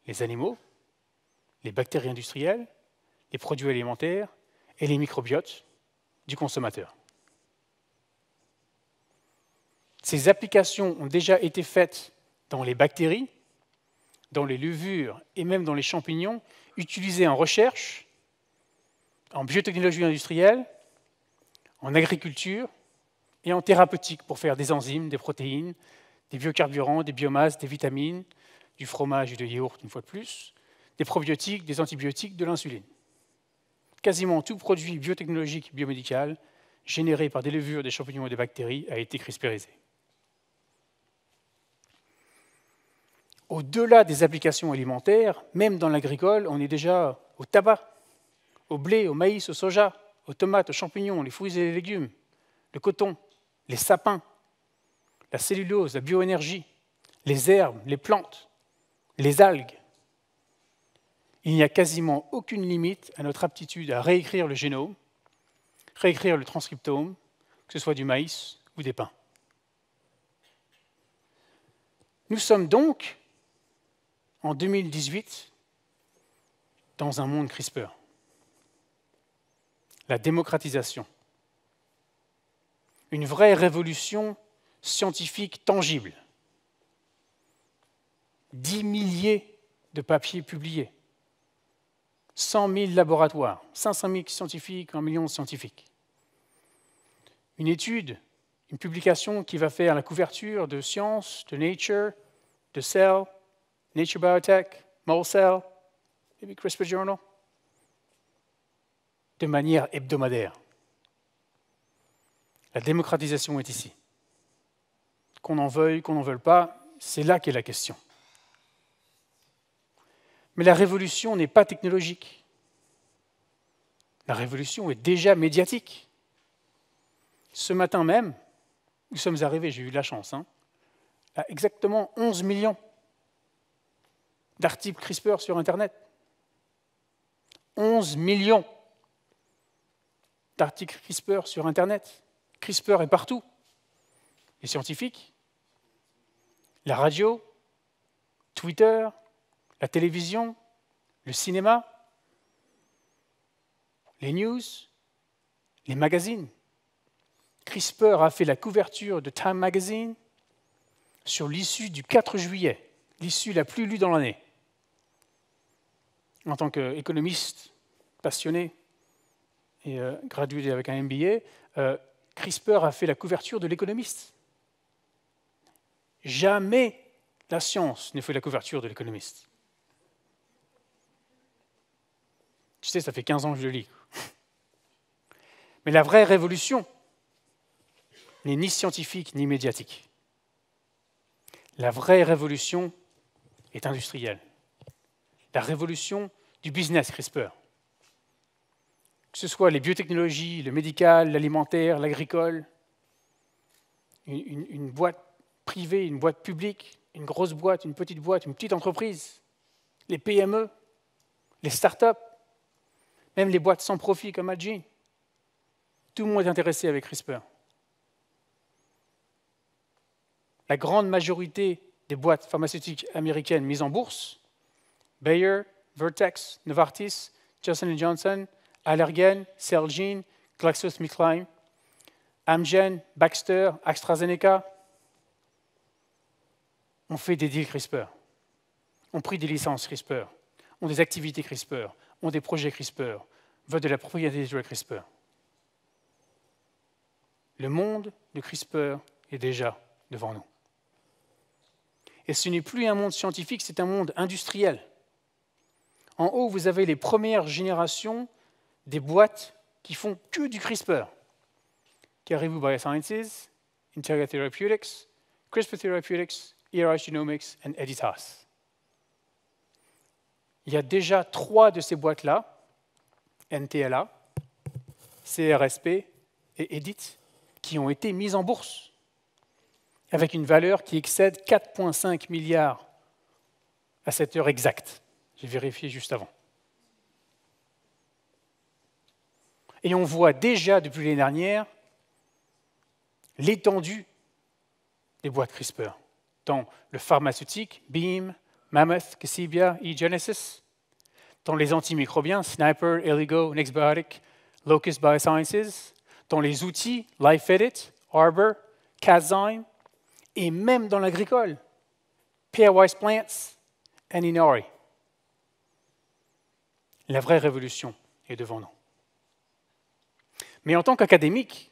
les animaux, les bactéries industrielles, les produits alimentaires et les microbiotes du consommateur. Ces applications ont déjà été faites dans les bactéries, dans les levures et même dans les champignons, utilisées en recherche, en biotechnologie industrielle, en agriculture et en thérapeutique pour faire des enzymes, des protéines, des biocarburants, des biomasses, des vitamines, du fromage et du yaourt une fois de plus, des probiotiques, des antibiotiques, de l'insuline. Quasiment tout produit biotechnologique biomédical généré par des levures, des champignons et des bactéries a été crispérisé. au-delà des applications alimentaires, même dans l'agricole, on est déjà au tabac, au blé, au maïs, au soja, aux tomates, aux champignons, les fruits et les légumes, le coton, les sapins, la cellulose, la bioénergie, les herbes, les plantes, les algues. Il n'y a quasiment aucune limite à notre aptitude à réécrire le génome, réécrire le transcriptome, que ce soit du maïs ou des pins. Nous sommes donc en 2018 dans un monde CRISPR La démocratisation. Une vraie révolution scientifique tangible. Dix milliers de papiers publiés. 100 000 laboratoires, 500 000 scientifiques, un million de scientifiques. Une étude, une publication qui va faire la couverture de Science, de Nature, de Cell, Nature Biotech, Cell, maybe CRISPR Journal, de manière hebdomadaire. La démocratisation est ici. Qu'on en veuille, qu'on n'en veuille pas, c'est là qu'est la question. Mais la révolution n'est pas technologique. La révolution est déjà médiatique. Ce matin même, nous sommes arrivés, j'ai eu de la chance, hein, à exactement 11 millions d'articles CRISPR sur Internet. 11 millions d'articles CRISPR sur Internet. CRISPR est partout. Les scientifiques, la radio, Twitter, la télévision, le cinéma, les news, les magazines. CRISPR a fait la couverture de Time Magazine sur l'issue du 4 juillet, l'issue la plus lue dans l'année en tant qu'économiste passionné et euh, gradué avec un MBA, euh, CRISPR a fait la couverture de l'économiste. Jamais la science ne fait la couverture de l'économiste. Tu sais, ça fait 15 ans que je le lis. Mais la vraie révolution n'est ni scientifique ni médiatique. La vraie révolution est industrielle la révolution du business CRISPR. Que ce soit les biotechnologies, le médical, l'alimentaire, l'agricole, une, boîte privée, une boîte publique, une grosse boîte, une petite boîte, une petite entreprise, les PME, les start-up, même les boîtes sans profit comme Adji. Tout le monde est intéressé avec CRISPR. La grande majorité des boîtes pharmaceutiques américaines mises en bourse Bayer, Vertex, Novartis, Johnson Johnson, Allergan, Celgene, GlaxoSmithKline, Amgen, Baxter, AstraZeneca. On fait des deals CRISPR. On prie des licences CRISPR. On des activités CRISPR. On des projets CRISPR. Veut de la propriété intellectuelle CRISPR. Le monde de CRISPR est déjà devant nous. Et ce n'est plus un monde scientifique, c'est un monde industriel. En haut, vous avez les premières générations des boîtes qui font que du CRISPR. Caribou Biosciences, Integra Therapeutics, CRISPR Therapeutics, ERI Genomics et Editas. Il y a déjà trois de ces boîtes-là, NTLA, CRSP et Edit, qui ont été mises en bourse, avec une valeur qui excède 4,5 milliards à cette heure exacte. J'ai vérifié juste avant. Et on voit déjà depuis l'année dernière l'étendue des boîtes CRISPR dans le pharmaceutique, BEAM, Mammoth, E-Genesis, dans les antimicrobiens, Sniper, Eligo, Nexbiotic, Locus Biosciences, dans les outils, LifeEdit, Arbor, Caszyme, et même dans l'agricole, Pairwise Plants et Inori. La vraie révolution est devant nous. Mais en tant qu'académiques,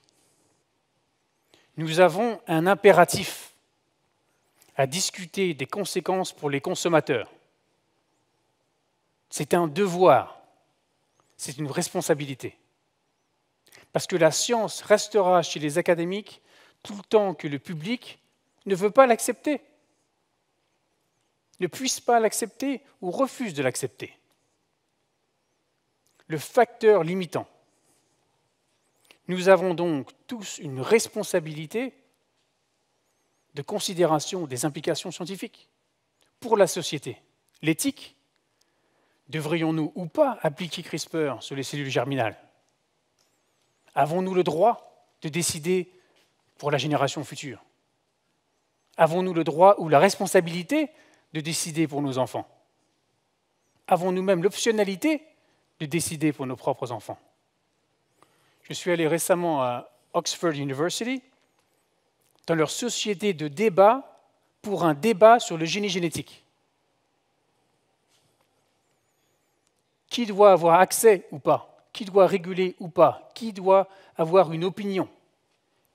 nous avons un impératif à discuter des conséquences pour les consommateurs. C'est un devoir, c'est une responsabilité. Parce que la science restera chez les académiques tout le temps que le public ne veut pas l'accepter, ne puisse pas l'accepter ou refuse de l'accepter le facteur limitant. Nous avons donc tous une responsabilité de considération des implications scientifiques pour la société. L'éthique, devrions-nous ou pas appliquer CRISPR sur les cellules germinales Avons-nous le droit de décider pour la génération future Avons-nous le droit ou la responsabilité de décider pour nos enfants Avons-nous même l'optionnalité de décider pour nos propres enfants. Je suis allé récemment à Oxford University, dans leur société de débat pour un débat sur le génie génétique. Qui doit avoir accès ou pas Qui doit réguler ou pas Qui doit avoir une opinion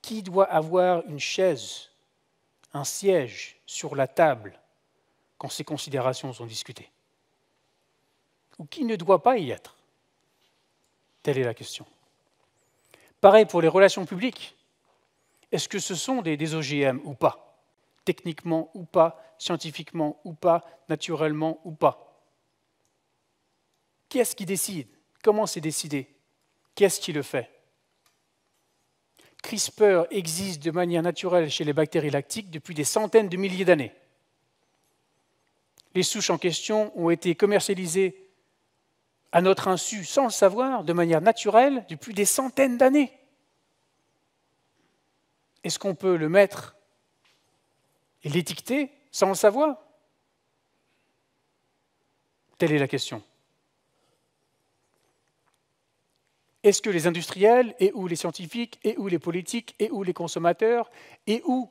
Qui doit avoir une chaise, un siège sur la table quand ces considérations sont discutées Ou qui ne doit pas y être Telle est la question. Pareil pour les relations publiques. Est-ce que ce sont des, OGM ou pas Techniquement ou pas Scientifiquement ou pas Naturellement ou pas Qu'est-ce qui décide Comment c'est décidé Qu'est-ce qui le fait CRISPR existe de manière naturelle chez les bactéries lactiques depuis des centaines de milliers d'années. Les souches en question ont été commercialisées à notre insu, sans le savoir, de manière naturelle, depuis des centaines d'années. Est-ce qu'on peut le mettre et l'étiqueter sans le savoir Telle est la question. Est-ce que les industriels, et ou les scientifiques, et ou les politiques, et ou les consommateurs, et ou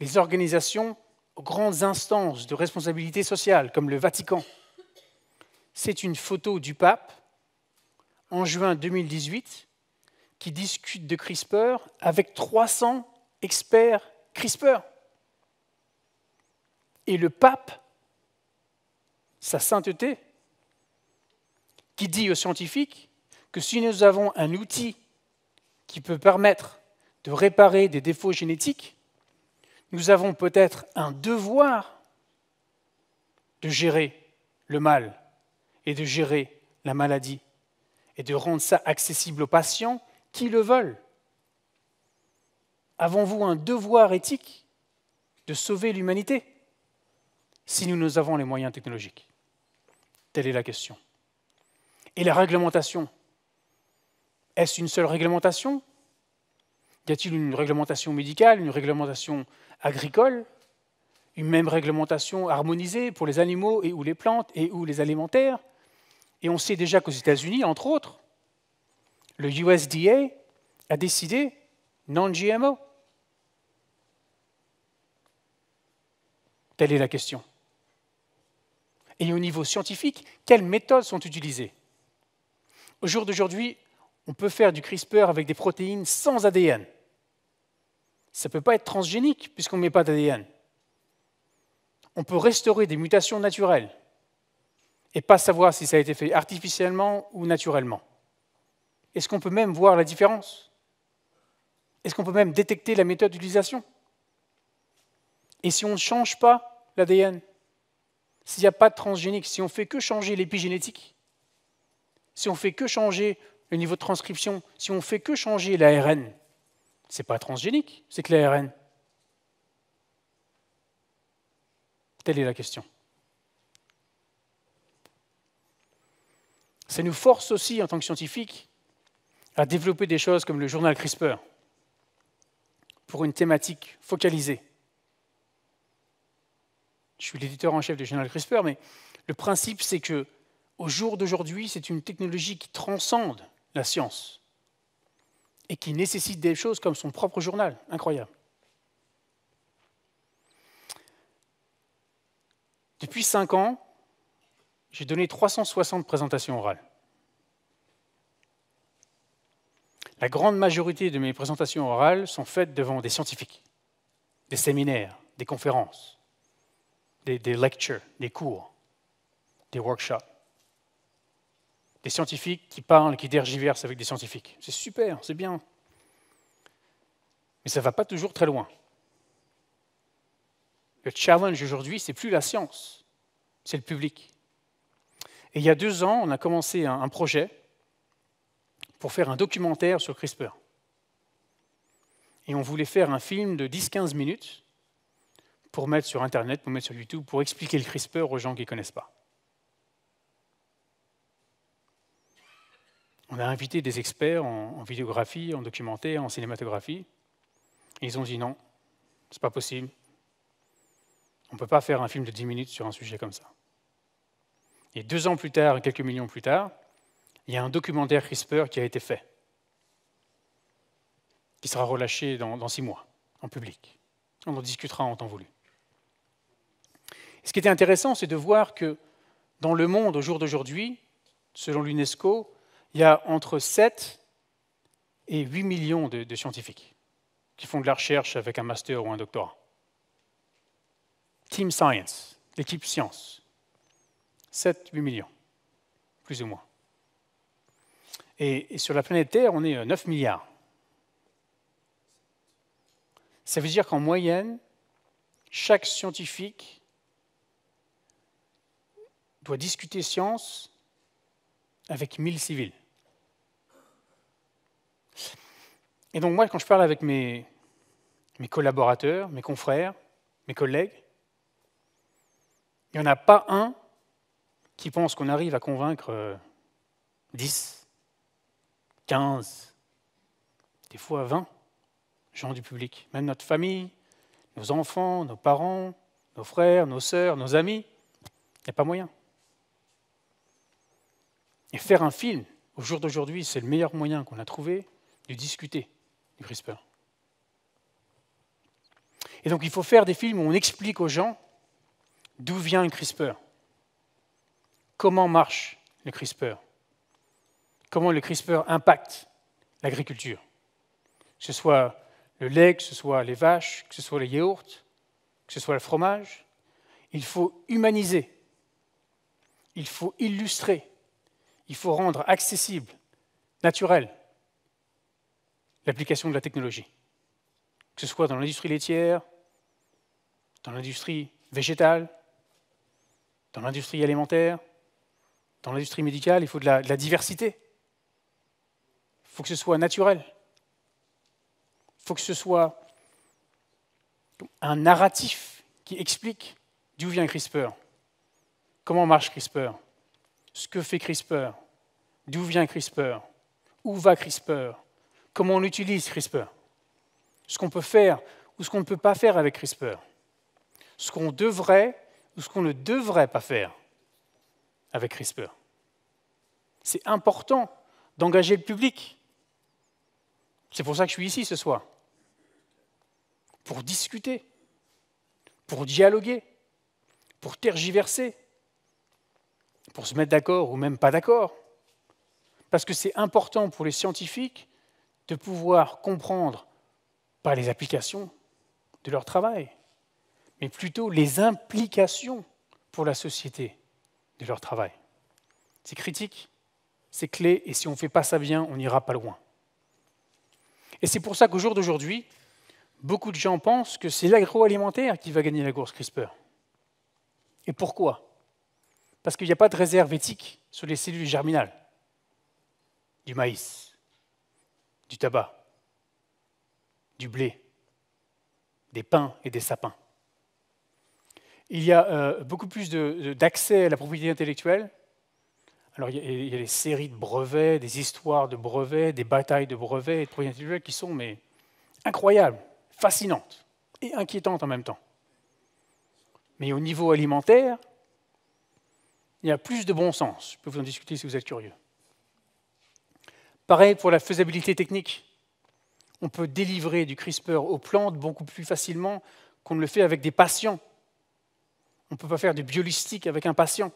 les organisations grandes instances de responsabilité sociale, comme le Vatican, c'est une photo du pape en juin 2018 qui discute de CRISPR avec 300 experts CRISPR. Et le pape, sa sainteté, qui dit aux scientifiques que si nous avons un outil qui peut permettre de réparer des défauts génétiques, nous avons peut-être un devoir de gérer le mal et de gérer la maladie et de rendre ça accessible aux patients qui le veulent. Avons-vous un devoir éthique de sauver l'humanité si nous, nous avons les moyens technologiques Telle est la question. Et la réglementation Est-ce une seule réglementation Y a-t-il une réglementation médicale, une réglementation agricole une même réglementation harmonisée pour les animaux et ou les plantes et ou les alimentaires. Et on sait déjà qu'aux États-Unis, entre autres, le USDA a décidé non-GMO. Telle est la question. Et au niveau scientifique, quelles méthodes sont utilisées Au jour d'aujourd'hui, on peut faire du CRISPR avec des protéines sans ADN. Ça ne peut pas être transgénique puisqu'on ne met pas d'ADN on peut restaurer des mutations naturelles et pas savoir si ça a été fait artificiellement ou naturellement. Est-ce qu'on peut même voir la différence Est-ce qu'on peut même détecter la méthode d'utilisation Et si on ne change pas l'ADN S'il n'y a pas de transgénique Si on fait que changer l'épigénétique Si on fait que changer le niveau de transcription Si on fait que changer l'ARN C'est pas transgénique, c'est que l'ARN. Telle est la question. Ça nous force aussi, en tant que scientifiques, à développer des choses comme le journal CRISPR pour une thématique focalisée. Je suis l'éditeur en chef du journal CRISPR, mais le principe, c'est que, au jour d'aujourd'hui, c'est une technologie qui transcende la science et qui nécessite des choses comme son propre journal. Incroyable. Depuis cinq ans, j'ai donné 360 présentations orales. La grande majorité de mes présentations orales sont faites devant des scientifiques, des séminaires, des conférences, des, des lectures, des cours, des workshops. Des scientifiques qui parlent, qui dergiversent avec des scientifiques. C'est super, c'est bien. Mais ça ne va pas toujours très loin. Le challenge aujourd'hui, c'est plus la science, c'est le public. Et il y a deux ans, on a commencé un, projet pour faire un documentaire sur CRISPR. Et on voulait faire un film de 10-15 minutes pour mettre sur Internet, pour mettre sur YouTube, pour expliquer le CRISPR aux gens qui ne connaissent pas. On a invité des experts en, vidéographie, en documentaire, en cinématographie. Et ils ont dit non, c'est pas possible. On ne peut pas faire un film de 10 minutes sur un sujet comme ça. Et deux ans plus tard, quelques millions plus tard, il y a un documentaire CRISPR qui a été fait, qui sera relâché dans, six mois, en public. On en discutera en temps voulu. Ce qui était intéressant, c'est de voir que dans le monde, au jour d'aujourd'hui, selon l'UNESCO, il y a entre 7 et 8 millions de scientifiques qui font de la recherche avec un master ou un doctorat. Team Science, l'équipe science. 7-8 millions, plus ou moins. Et, sur la planète Terre, on est 9 euh, milliards. Ça veut dire qu'en moyenne, chaque scientifique doit discuter science avec 1000 civils. Et donc moi, quand je parle avec mes collaborateurs, mes confrères, mes collègues, il n'y en a pas un qui pense qu'on arrive à convaincre 10, euh, 15, des fois 20 gens du public, même notre famille, nos enfants, nos parents, nos frères, nos sœurs, nos amis. Il n'y a pas moyen. Et faire un film, au jour d'aujourd'hui, c'est le meilleur moyen qu'on a trouvé de discuter du CRISPR. Et donc il faut faire des films où on explique aux gens D'où vient le CRISPR Comment marche le CRISPR Comment le CRISPR impacte l'agriculture Que ce soit le lait, que ce soit les vaches, que ce soit les yaourts, que ce soit le fromage. Il faut humaniser, il faut illustrer, il faut rendre accessible, naturel, l'application de la technologie. Que ce soit dans l'industrie laitière, dans l'industrie végétale, dans l'industrie alimentaire, dans l'industrie médicale, il faut de la, diversité. Il faut que ce soit naturel. Il faut que ce soit un narratif qui explique d'où vient CRISPR, comment marche CRISPR, ce que fait CRISPR, d'où vient CRISPR, où va CRISPR, comment on utilise CRISPR, ce qu'on peut faire ou ce qu'on ne peut pas faire avec CRISPR, ce qu'on devrait tout ce qu'on ne devrait pas faire avec CRISPR. C'est important d'engager le public. C'est pour ça que je suis ici ce soir. Pour discuter, pour dialoguer, pour tergiverser, pour se mettre d'accord ou même pas d'accord. Parce que c'est important pour les scientifiques de pouvoir comprendre, par les applications de leur travail, mais plutôt les implications pour la société de leur travail. C'est critique, c'est clé, et si on ne fait pas ça bien, on n'ira pas loin. Et c'est pour ça qu'au jour d'aujourd'hui, beaucoup de gens pensent que c'est l'agroalimentaire qui va gagner la course CRISPR. Et pourquoi Parce qu'il n'y a pas de réserve éthique sur les cellules germinales, du maïs, du tabac, du blé, des pins et des sapins. Il y a euh, beaucoup plus d'accès à la propriété intellectuelle. Alors, il y, a, des séries de brevets, des histoires de brevets, des batailles de brevets et de propriété intellectuelle qui sont incroyables, fascinantes et inquiétantes en même temps. Mais au niveau alimentaire, il y a plus de bon sens. Je peux vous en discuter si vous êtes curieux. Pareil pour la faisabilité technique. On peut délivrer du CRISPR aux plantes beaucoup plus facilement qu'on le fait avec des patients on ne peut pas faire du biolistique avec un patient.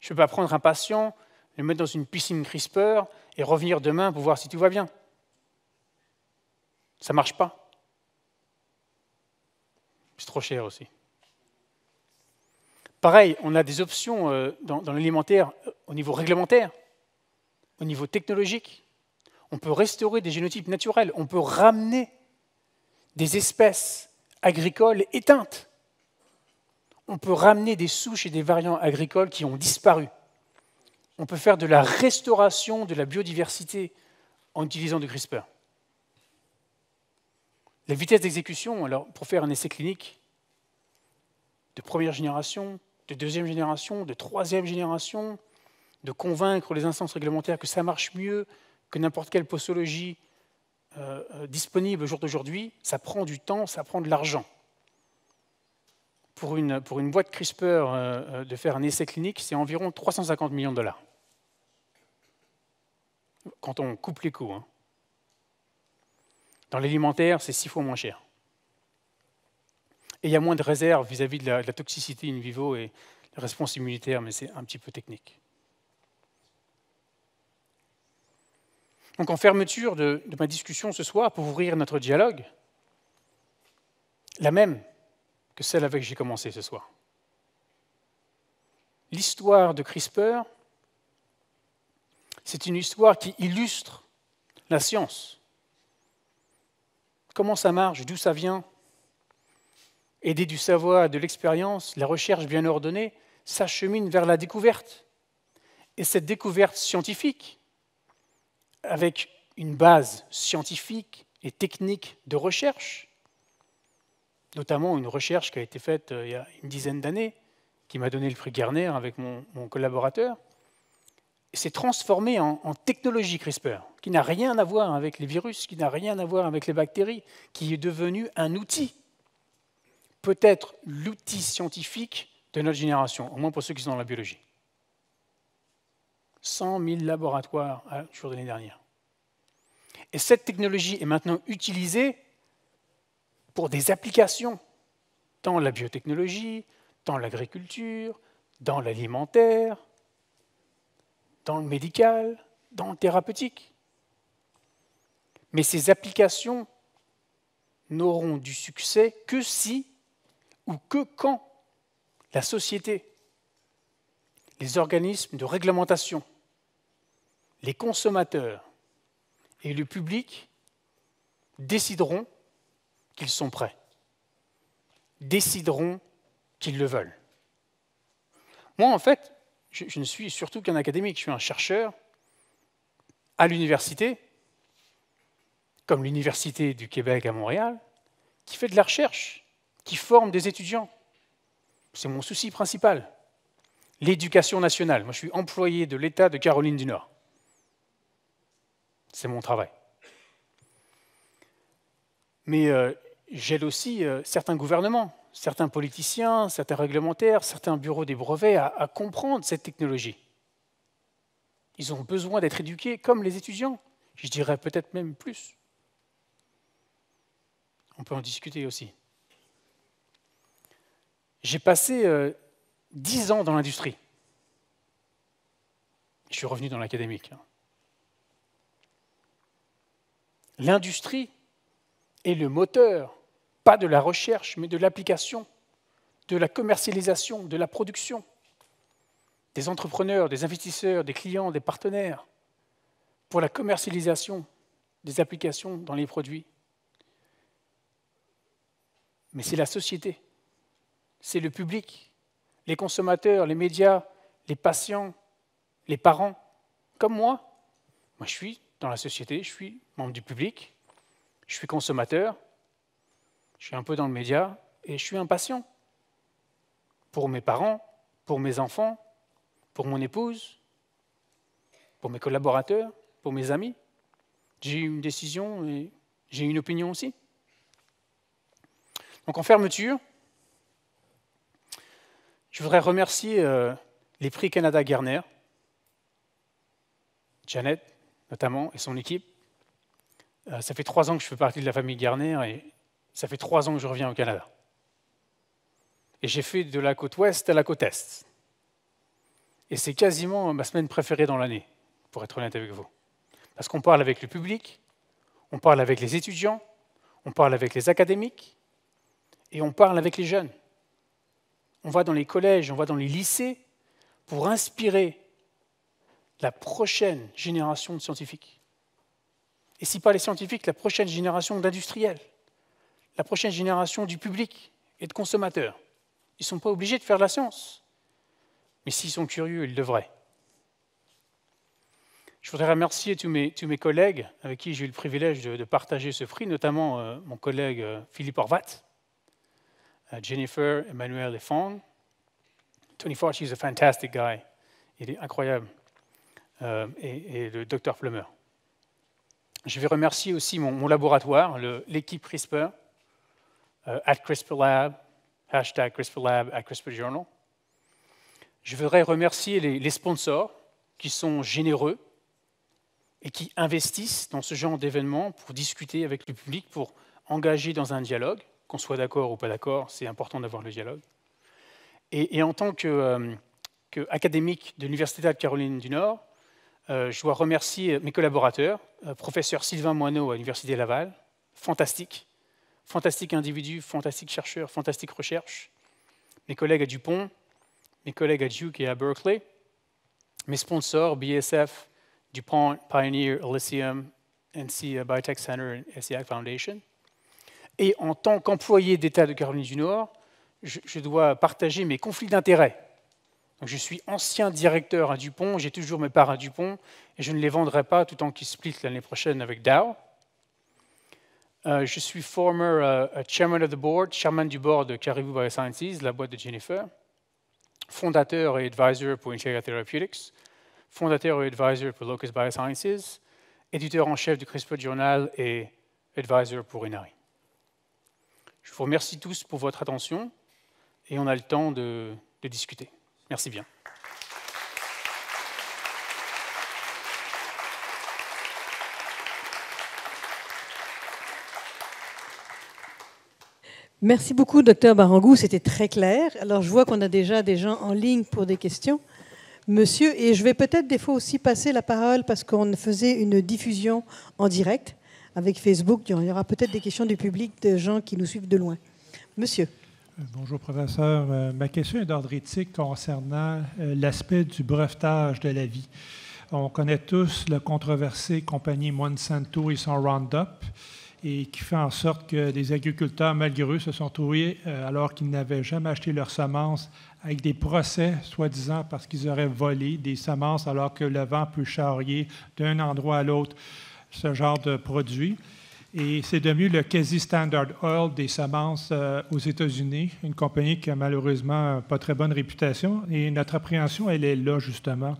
Je ne peux pas prendre un patient, le mettre dans une piscine CRISPR et revenir demain pour voir si tout va bien. Ça ne marche pas. C'est trop cher aussi. Pareil, on a des options euh, dans, l'alimentaire euh, au niveau réglementaire, au niveau technologique. On peut restaurer des génotypes naturels, on peut ramener des espèces agricoles éteintes on peut ramener des souches et des variants agricoles qui ont disparu. On peut faire de la restauration de la biodiversité en utilisant du CRISPR. La vitesse d'exécution, alors pour faire un essai clinique de première génération, de deuxième génération, de troisième génération, de convaincre les instances réglementaires que ça marche mieux que n'importe quelle postologie euh, euh, disponible au jour d'aujourd'hui, ça prend du temps, ça prend de l'argent pour une, pour une boîte CRISPR euh, euh, de faire un essai clinique, c'est environ 350 millions de dollars. Quand on coupe les coûts. Hein. Dans l'alimentaire, c'est six fois moins cher. Et il y a moins de réserves vis-à-vis de, la toxicité in vivo et la réponse immunitaire, mais c'est un petit peu technique. Donc en fermeture de ma discussion ce soir, pour ouvrir notre dialogue, la même, que celle avec qui j'ai commencé ce soir. L'histoire de CRISPR, c'est une histoire qui illustre la science. Comment ça marche, d'où ça vient. Aider du savoir, de l'expérience, la recherche bien ordonnée s'achemine vers la découverte. Et cette découverte scientifique, avec une base scientifique et technique de recherche, notamment une recherche qui a été faite euh, il y a une dizaine d'années, qui m'a donné le prix Garner avec mon, collaborateur, s'est transformée en, technologie CRISPR, qui n'a rien à voir avec les virus, qui n'a rien à voir avec les bactéries, qui est devenue un outil, peut-être l'outil scientifique de notre génération, au moins pour ceux qui sont dans la biologie. 100 000 laboratoires à euh, jour l'année dernière. Et cette technologie est maintenant utilisée pour des applications dans la biotechnologie, dans l'agriculture, dans l'alimentaire, dans le médical, dans le thérapeutique. Mais ces applications n'auront du succès que si ou que quand la société, les organismes de réglementation, les consommateurs et le public décideront qu'ils sont prêts, décideront qu'ils le veulent. Moi, en fait, je, ne suis surtout qu'un académique, je suis un chercheur à l'université, comme l'Université du Québec à Montréal, qui fait de la recherche, qui forme des étudiants. C'est mon souci principal. L'éducation nationale. Moi, je suis employé de l'État de Caroline du Nord. C'est mon travail mais euh, j'aide aussi euh, certains gouvernements, certains politiciens, certains réglementaires, certains bureaux des brevets à, comprendre cette technologie. Ils ont besoin d'être éduqués comme les étudiants, je dirais peut-être même plus. On peut en discuter aussi. J'ai passé euh, dix ans dans l'industrie. Je suis revenu dans l'académique. Hein. L'industrie est le moteur, pas de la recherche, mais de l'application, de la commercialisation, de la production, des entrepreneurs, des investisseurs, des clients, des partenaires, pour la commercialisation des applications dans les produits. Mais c'est la société, c'est le public, les consommateurs, les médias, les patients, les parents, comme moi. Moi, je suis dans la société, je suis membre du public, je suis consommateur, je suis un peu dans le média et je suis impatient. Pour mes parents, pour mes enfants, pour mon épouse, pour mes collaborateurs, pour mes amis. J'ai une décision et j'ai une opinion aussi. Donc en fermeture, je voudrais remercier euh, les prix Canada Garner, Janet notamment et son équipe, euh, ça fait trois ans que je fais partie de la famille Garner et ça fait trois ans que je reviens au Canada. Et j'ai fait de la côte ouest à la côte est. Et c'est quasiment ma semaine préférée dans l'année, pour être honnête avec vous. Parce qu'on parle avec le public, on parle avec les étudiants, on parle avec les académiques et on parle avec les jeunes. On va dans les collèges, on va dans les lycées pour inspirer la prochaine génération de scientifiques. Et si pas les scientifiques, la prochaine génération d'industriels, la prochaine génération du public et de consommateurs. Ils ne sont pas obligés de faire de la science. Mais s'ils sont curieux, ils devraient. Je voudrais remercier tous mes, mes collègues avec qui j'ai eu le privilège de, partager ce prix, notamment euh, mon collègue euh, Philippe Horvat, euh, Jennifer, Emmanuel lefond Fong. Tony il est a fantastic guy. Il est incroyable. et, le docteur Plummer je vais remercier aussi mon, laboratoire, l'équipe CRISPR, euh, at CRISPR Lab, hashtag CRISPR Lab, at CRISPR Journal. Je voudrais remercier les, sponsors qui sont généreux et qui investissent dans ce genre d'événements pour discuter avec le public, pour engager dans un dialogue, qu'on soit d'accord ou pas d'accord, c'est important d'avoir le dialogue. Et, en tant qu'académique euh, de l'Université de Caroline du Nord, euh, je dois remercier mes collaborateurs, euh, professeur Sylvain Moineau à l'Université Laval, fantastique, fantastique individu, fantastique chercheur, fantastique recherche, mes collègues à Dupont, mes collègues à Duke et à Berkeley, mes sponsors BSF, DuPont, Pioneer, Elysium, NC Biotech Center et SEAC Foundation. Et en tant qu'employé d'État de Caroline du Nord, je dois partager mes conflits d'intérêts je suis ancien directeur à Dupont, j'ai toujours mes parts à Dupont, et je ne les vendrai pas tout en qu'ils split l'année prochaine avec Dow. Euh, je suis former euh, euh, chairman of the board, chairman du board de Caribou Biosciences, la boîte de Jennifer, fondateur et advisor pour Integra Therapeutics, fondateur et advisor pour Locus Biosciences, éditeur en chef du CRISPR Journal et advisor pour Inari. Je vous remercie tous pour votre attention et on a le temps de discuter. Merci bien. Merci beaucoup, docteur Barangou. C'était très clair. Alors, je vois qu'on a déjà des gens en ligne pour des questions. Monsieur, et je vais peut-être des fois aussi passer la parole parce qu'on faisait une diffusion en direct avec Facebook. Il y aura peut-être des questions du public des gens qui nous suivent de loin. Monsieur. Bonjour, professeur. Euh, ma question est d'ordre éthique concernant euh, l'aspect du brevetage de la vie. On connaît tous la controversée compagnie Monsanto et son Roundup, et qui fait en sorte que des agriculteurs, malgré eux, se sont trouvés, euh, alors qu'ils n'avaient jamais acheté leurs semences, avec des procès, soi-disant parce qu'ils auraient volé des semences alors que le vent peut charrier d'un endroit à l'autre ce genre de produits. Et c'est devenu le quasi-standard oil des semences euh, aux États-Unis, une compagnie qui a malheureusement euh, pas très bonne réputation. Et notre appréhension, elle est là, justement.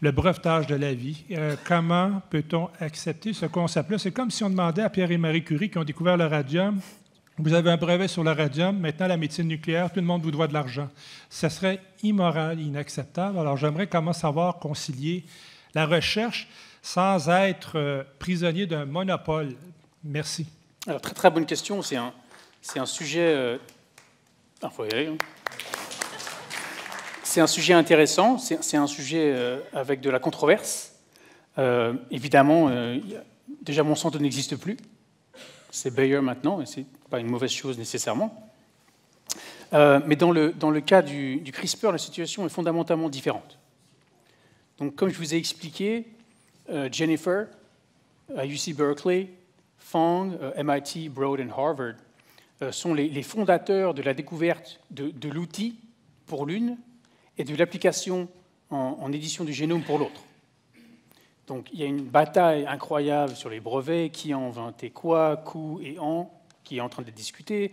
Le brevetage de la vie. Euh, comment peut-on accepter ce concept-là? C'est comme si on demandait à Pierre et Marie Curie, qui ont découvert le radium, vous avez un brevet sur le radium, maintenant la médecine nucléaire, tout le monde vous doit de l'argent. Ce serait immoral, inacceptable. Alors j'aimerais comment savoir concilier la recherche sans être prisonnier d'un monopole Merci. Alors, très très bonne question. C'est un, sujet. Euh, ah, hein. C'est un sujet intéressant. C'est, un sujet euh, avec de la controverse. Euh, évidemment, déjà Monsanto n'existe plus. C'est Bayer maintenant, et c'est pas une mauvaise chose nécessairement. mais dans le, dans le cas du, du CRISPR, la situation est fondamentalement différente. Donc, comme je vous ai expliqué, Jennifer à UC Berkeley Fang, euh, MIT, Broad et Harvard euh, sont les, fondateurs de la découverte de, l'outil pour l'une et de l'application en, édition du génome pour l'autre. Donc il y a une bataille incroyable sur les brevets, qui a inventé quoi, coût et en, qui est en train de discuter.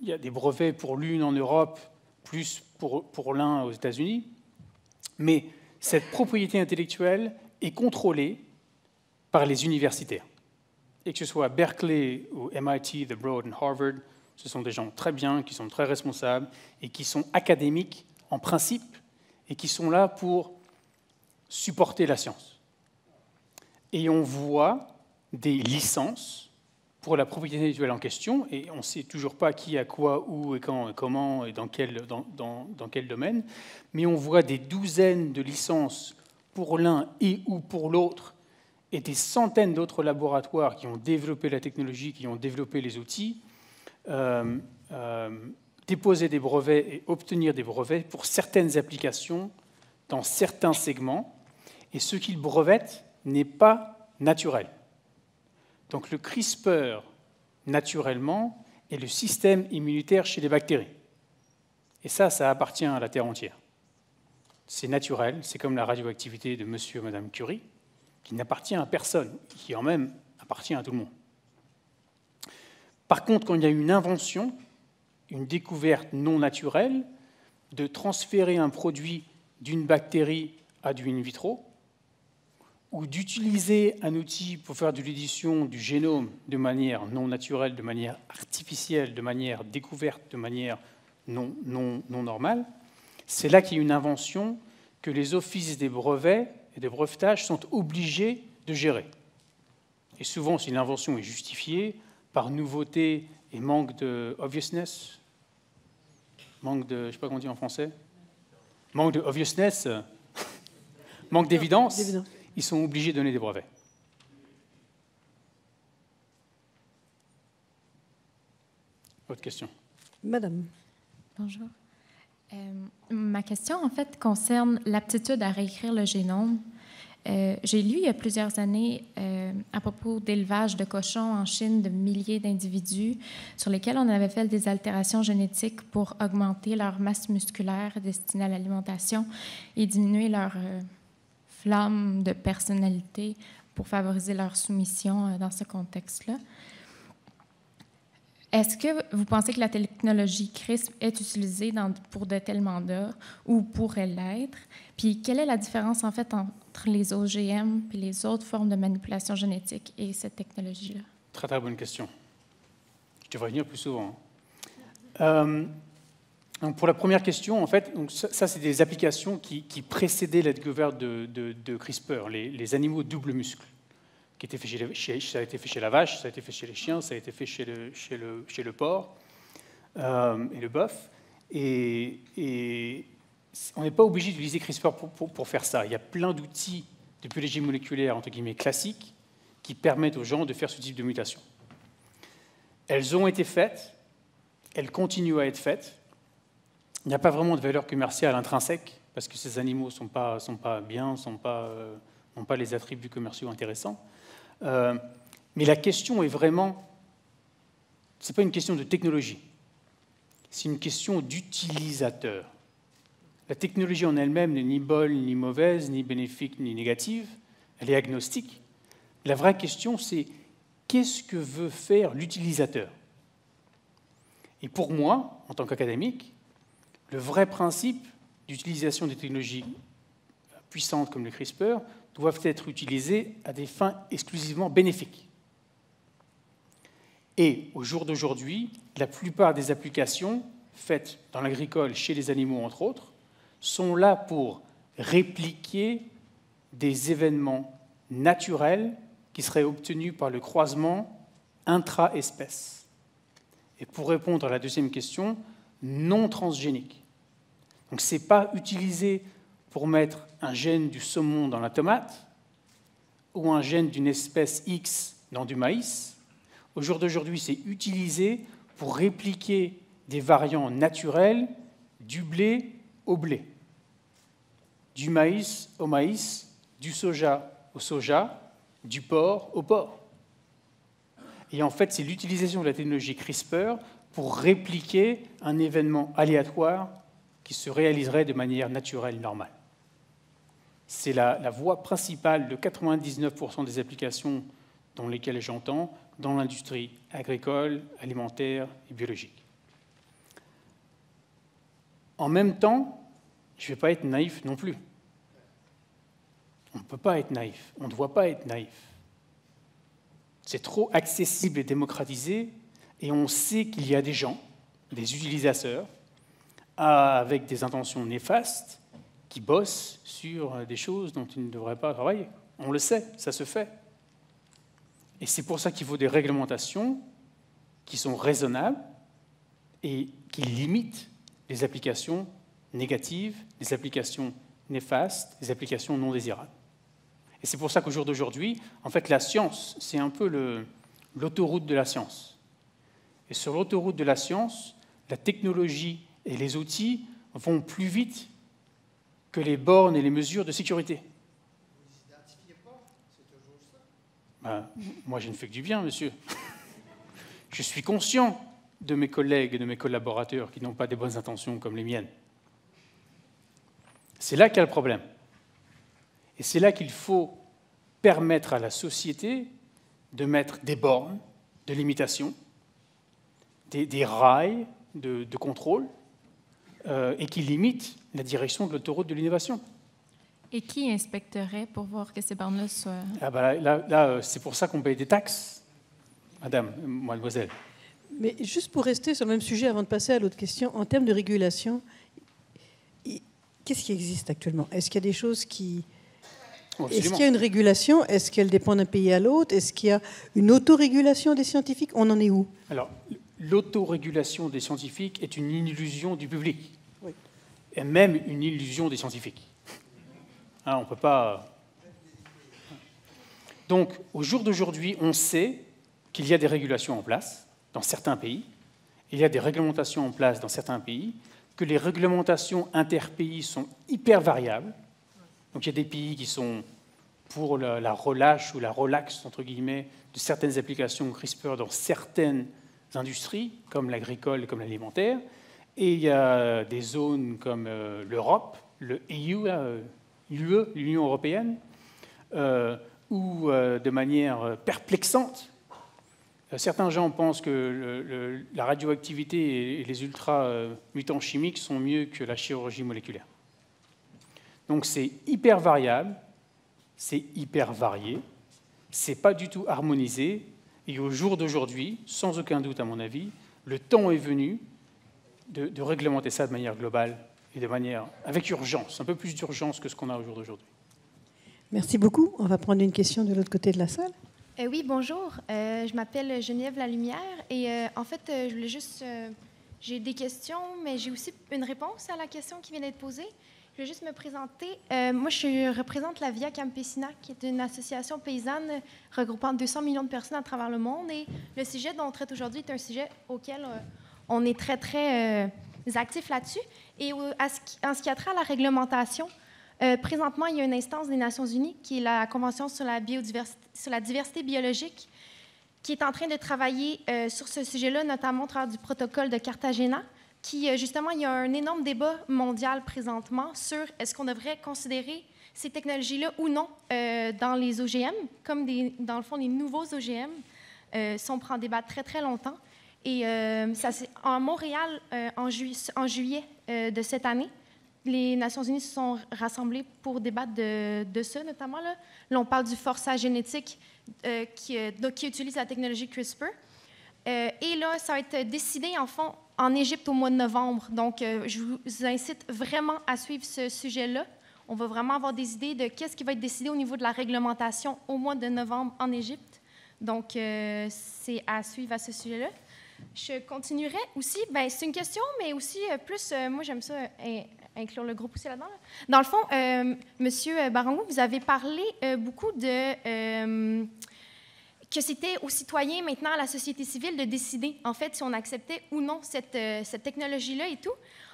Il y a des brevets pour l'une en Europe, plus pour l'un aux États-Unis. Mais cette propriété intellectuelle est contrôlée par les universitaires et que ce soit Berkeley ou MIT, The Broad and Harvard, ce sont des gens très bien, qui sont très responsables et qui sont académiques en principe et qui sont là pour supporter la science. Et on voit des licences pour la propriété intellectuelle en question, et on ne sait toujours pas qui a quoi, où et quand et comment et dans quel, dans quel domaine, mais on voit des douzaines de licences pour l'un et ou pour l'autre et des centaines d'autres laboratoires qui ont développé la technologie, qui ont développé les outils, euh, euh, déposer des brevets et obtenir des brevets pour certaines applications dans certains segments, et ce qu'ils brevettent n'est pas naturel. Donc le CRISPR, naturellement, est le système immunitaire chez les bactéries. Et ça, ça appartient à la Terre entière. C'est naturel, c'est comme la radioactivité de monsieur et madame Curie qui n'appartient à personne, qui en même appartient à tout le monde. Par contre, quand il y a une invention, une découverte non naturelle, de transférer un produit d'une bactérie à du in vitro, ou d'utiliser un outil pour faire de l'édition du génome de manière non naturelle, de manière artificielle, de manière découverte, de manière non, non normale, c'est là qu'il y a une invention que les offices des brevets et de brevetage sont obligés de gérer. Et souvent, si l'invention est justifiée par nouveauté et manque de obviousness, manque de, je sais pas comment on dit en français, manque de obviousness, *laughs* manque d'évidence, ils sont obligés de donner des brevets. Autre question. Madame. Bonjour. Euh, ma question, en fait, concerne l'aptitude à réécrire le génome. Euh, j'ai lu il y a plusieurs années euh, à propos d'élevage de cochons en Chine de milliers d'individus sur lesquels on avait fait des altérations génétiques pour augmenter leur masse musculaire destinée à l'alimentation et diminuer leur flamme de personnalité pour favoriser leur soumission dans ce contexte-là. Est-ce que vous pensez que la technologie CRISPR est utilisée pour de tels mandats ou pourrait l'être? Puis quelle est la différence en fait entre les OGM et les autres formes de manipulation génétique et cette technologie-là? Très très bonne question. Je devrais venir plus souvent. Hein. Euh, pour la première question, en fait, donc ça, c'est des applications qui, qui précédaient l'aide de, de, CRISPR, les, les animaux double muscle ça a été fait chez la vache, ça a été fait chez les chiens, ça a été fait chez le, chez le, porc euh, et le bœuf. Et, on n'est pas obligé d'utiliser CRISPR pour, faire ça. Il y a plein d'outils de biologie moléculaire, entre guillemets, classiques, qui permettent aux gens de faire ce type de mutation. Elles ont été faites, elles continuent à être faites. Il n'y a pas vraiment de valeur commerciale intrinsèque, parce que ces animaux ne sont pas, pas bien, euh, n'ont pas, pas les attributs commerciaux intéressants. Euh, mais la question est vraiment, ce n'est pas une question de technologie, c'est une question d'utilisateur. La technologie en elle-même n'est ni bonne, ni mauvaise, ni bénéfique, ni négative, elle est agnostique. La vraie question, c'est qu'est-ce que veut faire l'utilisateur Et pour moi, en tant qu'académique, le vrai principe d'utilisation des technologies puissantes comme le CRISPR, doivent être utilisés à des fins exclusivement bénéfiques. Et au jour d'aujourd'hui, la plupart des applications faites dans l'agricole, chez les animaux entre autres, sont là pour répliquer des événements naturels qui seraient obtenus par le croisement intra espèce Et pour répondre à la deuxième question, non transgénique. Donc ce n'est pas utilisé pour mettre un gène du saumon dans la tomate ou un gène d'une espèce X dans du maïs. Au jour d'aujourd'hui, c'est utilisé pour répliquer des variants naturels du blé au blé, du maïs au maïs, du soja au soja, du porc au porc. Et en fait, c'est l'utilisation de la technologie CRISPR pour répliquer un événement aléatoire qui se réaliserait de manière naturelle, normale c'est la, la, voie principale de 99% des applications dans lesquelles j'entends dans l'industrie agricole, alimentaire et biologique. En même temps, je ne vais pas être naïf non plus. On ne peut pas être naïf, on ne doit pas être naïf. C'est trop accessible et démocratisé, et on sait qu'il y a des gens, des utilisateurs, avec des intentions néfastes, qui bossent sur des choses dont ils ne devraient pas travailler. On le sait, ça se fait. Et c'est pour ça qu'il faut des réglementations qui sont raisonnables et qui limitent les applications négatives, les applications néfastes, les applications non désirables. Et c'est pour ça qu'au jour d'aujourd'hui, en fait, la science, c'est un peu l'autoroute de la science. Et sur l'autoroute de la science, la technologie et les outils vont plus vite que les bornes et les mesures de sécurité. Ben, moi, je ne fais que du bien, monsieur. je suis conscient de mes collègues et de mes collaborateurs qui n'ont pas des bonnes intentions comme les miennes. C'est là qu'est le problème. Et c'est là qu'il faut permettre à la société de mettre des bornes de limitations, des, rails de contrôle, euh, et qui limite la direction de l'autoroute de l'innovation. Et qui inspecterait pour voir que ces bornes-là soient... Ah bah là, euh, c'est pour ça qu'on paye des taxes, madame, mademoiselle. Mais juste pour rester sur le même sujet avant de passer à l'autre question, en termes de régulation, qu'est-ce qui existe actuellement Est-ce qu'il y a des choses qui... Oh, Est-ce qu'il y a une régulation Est-ce qu'elle dépend d'un pays à l'autre Est-ce qu'il y a une autorégulation des scientifiques On en est où Alors, l'autorégulation des scientifiques est une illusion du public, et même une illusion des scientifiques. Hein, on peut pas. Donc, au jour d'aujourd'hui, on sait qu'il y a des régulations en place dans certains pays, il y a des réglementations en place dans certains pays, que les réglementations interpays sont hyper variables. Donc, il y a des pays qui sont pour la, relâche ou la relaxe, entre guillemets, de certaines applications CRISPR dans certaines industries, comme l'agricole, comme l'alimentaire. Et il y a des zones comme euh, l'Europe, le e euh, l'UE, l'Union européenne, euh, où, de manière perplexante, certains gens pensent que la radioactivité et les ultra-mutants chimiques sont mieux que la chirurgie moléculaire. Donc c'est hyper variable, c'est hyper varié, c'est pas du tout harmonisé, et au jour d'aujourd'hui, sans aucun doute à mon avis, le temps est venu de, réglementer ça de manière globale et de manière avec urgence, un peu plus d'urgence que ce qu'on a au jour d'aujourd'hui. Merci beaucoup. On va prendre une question de l'autre côté de la salle. Euh, oui, bonjour. Euh, je m'appelle Geneviève Lalumière et euh, en fait, je voulais juste. j'ai des questions, mais j'ai aussi une réponse à la question qui vient d'être posée. Je vais juste me présenter. Euh, moi, je représente la Via Campesina, qui est une association paysanne regroupant 200 millions de personnes à travers le monde. Et le sujet dont on traite aujourd'hui est un sujet auquel euh, on est très, très euh, actif là-dessus. Et en ce qui a trait à la réglementation, présentement, il y a une instance des Nations Unies, qui est la Convention sur la, biodiversité, sur la diversité biologique, qui est en train de travailler sur ce sujet-là, notamment au travers du protocole de Cartagena qui, euh, justement, il y a un énorme débat mondial présentement sur est-ce qu'on devrait considérer ces technologies-là ou non euh, dans les OGM, comme des, dans le fond les nouveaux OGM. Euh, sont en on prend débat très, très longtemps. Et euh, ça, en Montréal, en, en, juillet de cette année, les Nations Unies se sont rassemblées pour débattre de, de ça, notamment. Là. là, on parle du forçage génétique qui, qui utilise la technologie CRISPR. et là, ça va être décidé, en fond, en Égypte au mois de novembre. Donc, euh, je vous incite vraiment à suivre ce sujet-là. On va vraiment avoir des idées de qu'est-ce qui va être décidé au niveau de la réglementation au mois de novembre en Égypte. Donc, euh, c'est à suivre à ce sujet-là. Je continuerai aussi, ben, c'est une question, mais aussi euh, plus, moi j'aime ça inclure le groupe aussi là-dedans. Dans le fond, Monsieur Barangou, vous avez parlé beaucoup de que c'était aux citoyens maintenant, à la société civile, de décider, en fait, si on acceptait ou non cette, euh, cette technologie-là et tout.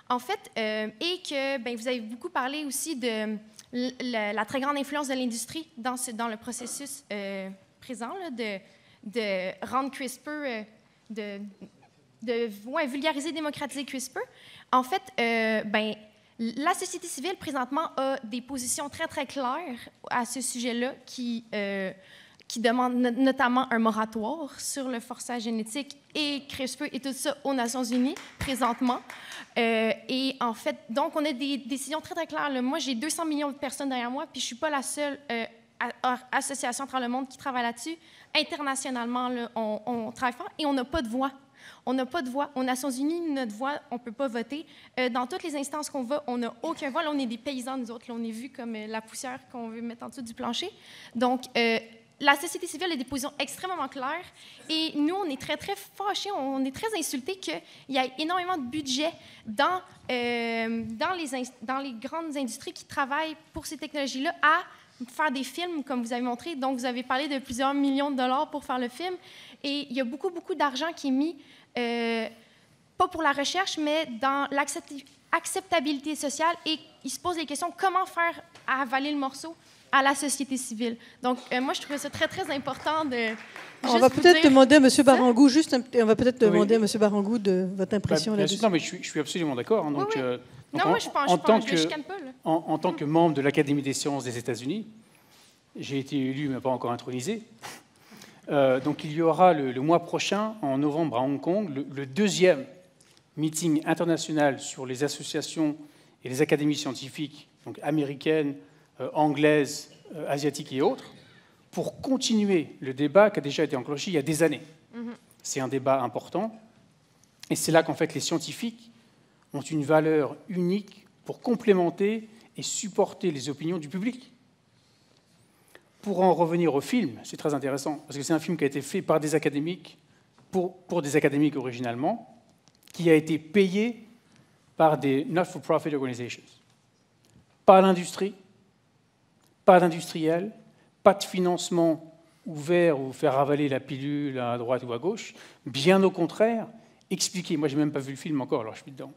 En fait, euh, et que ben, vous avez beaucoup parlé aussi de la, très grande influence de l'industrie dans, ce, dans le processus euh, présent, de, de rendre CRISPR, de, de vulgariser, démocratiser CRISPR. En fait, ben, la société civile, présentement, a des positions très, très claires à ce sujet-là qui qui demande notamment un moratoire sur le forçage génétique et CRISPR et tout ça aux Nations Unies présentement. Euh, et en fait, donc, on a des décisions très, très claires. Moi, j'ai 200 millions de personnes derrière moi, puis je ne suis pas la seule euh, association dans le monde qui travaille là-dessus. Internationalement, on, travaille fort et on n'a pas de voix. On n'a pas de voix. Aux Nations Unies, notre voix, on ne peut pas voter. Euh, dans toutes les instances qu'on va, on n'a aucun voix. Là, on est des paysans, nous autres. Là, on est vus comme la poussière qu'on veut mettre en dessous du plancher. Donc, la société civile a des positions extrêmement claires et nous, on est très, très fâchés, on est très insultés qu'il y ait énormément de budget dans, euh, dans, les, grandes industries qui travaillent pour ces technologies-là à faire des films, comme vous avez montré. Donc, vous avez parlé de plusieurs millions de dollars pour faire le film. Et il y a beaucoup, beaucoup d'argent qui est mis, euh, pas pour la recherche, mais dans l'acceptabilité sociale. Et il se pose la questions comment faire avaler le morceau à la société civile. Donc, euh, moi, je trouvais ça très, très important de. On va peut-être demander à M. Barangou, juste on va peut-être demander à M. de votre bah, impression là-dessus. Non, mais je suis, absolument d'accord. Hein, euh, donc, non, en, moi, je pense, tant que, en, tant que mm. membre de l'Académie des sciences des États-Unis, j'ai été élu, mais pas encore intronisé. Euh, donc, il y aura le, mois prochain, en novembre, à Hong Kong, le, deuxième meeting international sur les associations et les académies scientifiques donc américaines, euh, anglaises, euh, asiatiques et autres, pour continuer le débat qui a déjà été enclenché il y a des années. Mhm. C'est un débat important, et c'est là qu'en fait les scientifiques ont une valeur unique pour complémenter et supporter les opinions du public. Pour en revenir au film, c'est très intéressant, parce que c'est un film qui a été fait par des académiques, pour, pour des académiques originalement, qui a été payé par des not-for-profit organizations, par l'industrie, pas d'industriels, pas de financement ouvert ou faire avaler la pilule à droite ou à gauche. Bien au contraire, expliquer, moi j'ai même pas vu le film encore, alors je suis dedans,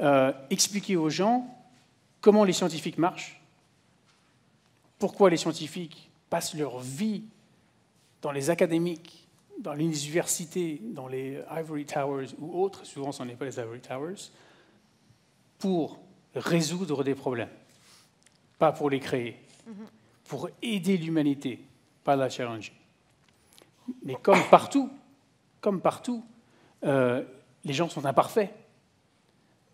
euh, expliquer aux gens comment les scientifiques marchent, pourquoi les scientifiques passent leur vie dans les académiques, dans les universités, dans les ivory towers ou autres, souvent ce n'est pas les ivory towers, pour résoudre des problèmes, pas pour les créer pour aider l'humanité, pas la challenger. Mais comme partout, comme partout, euh, les gens sont imparfaits.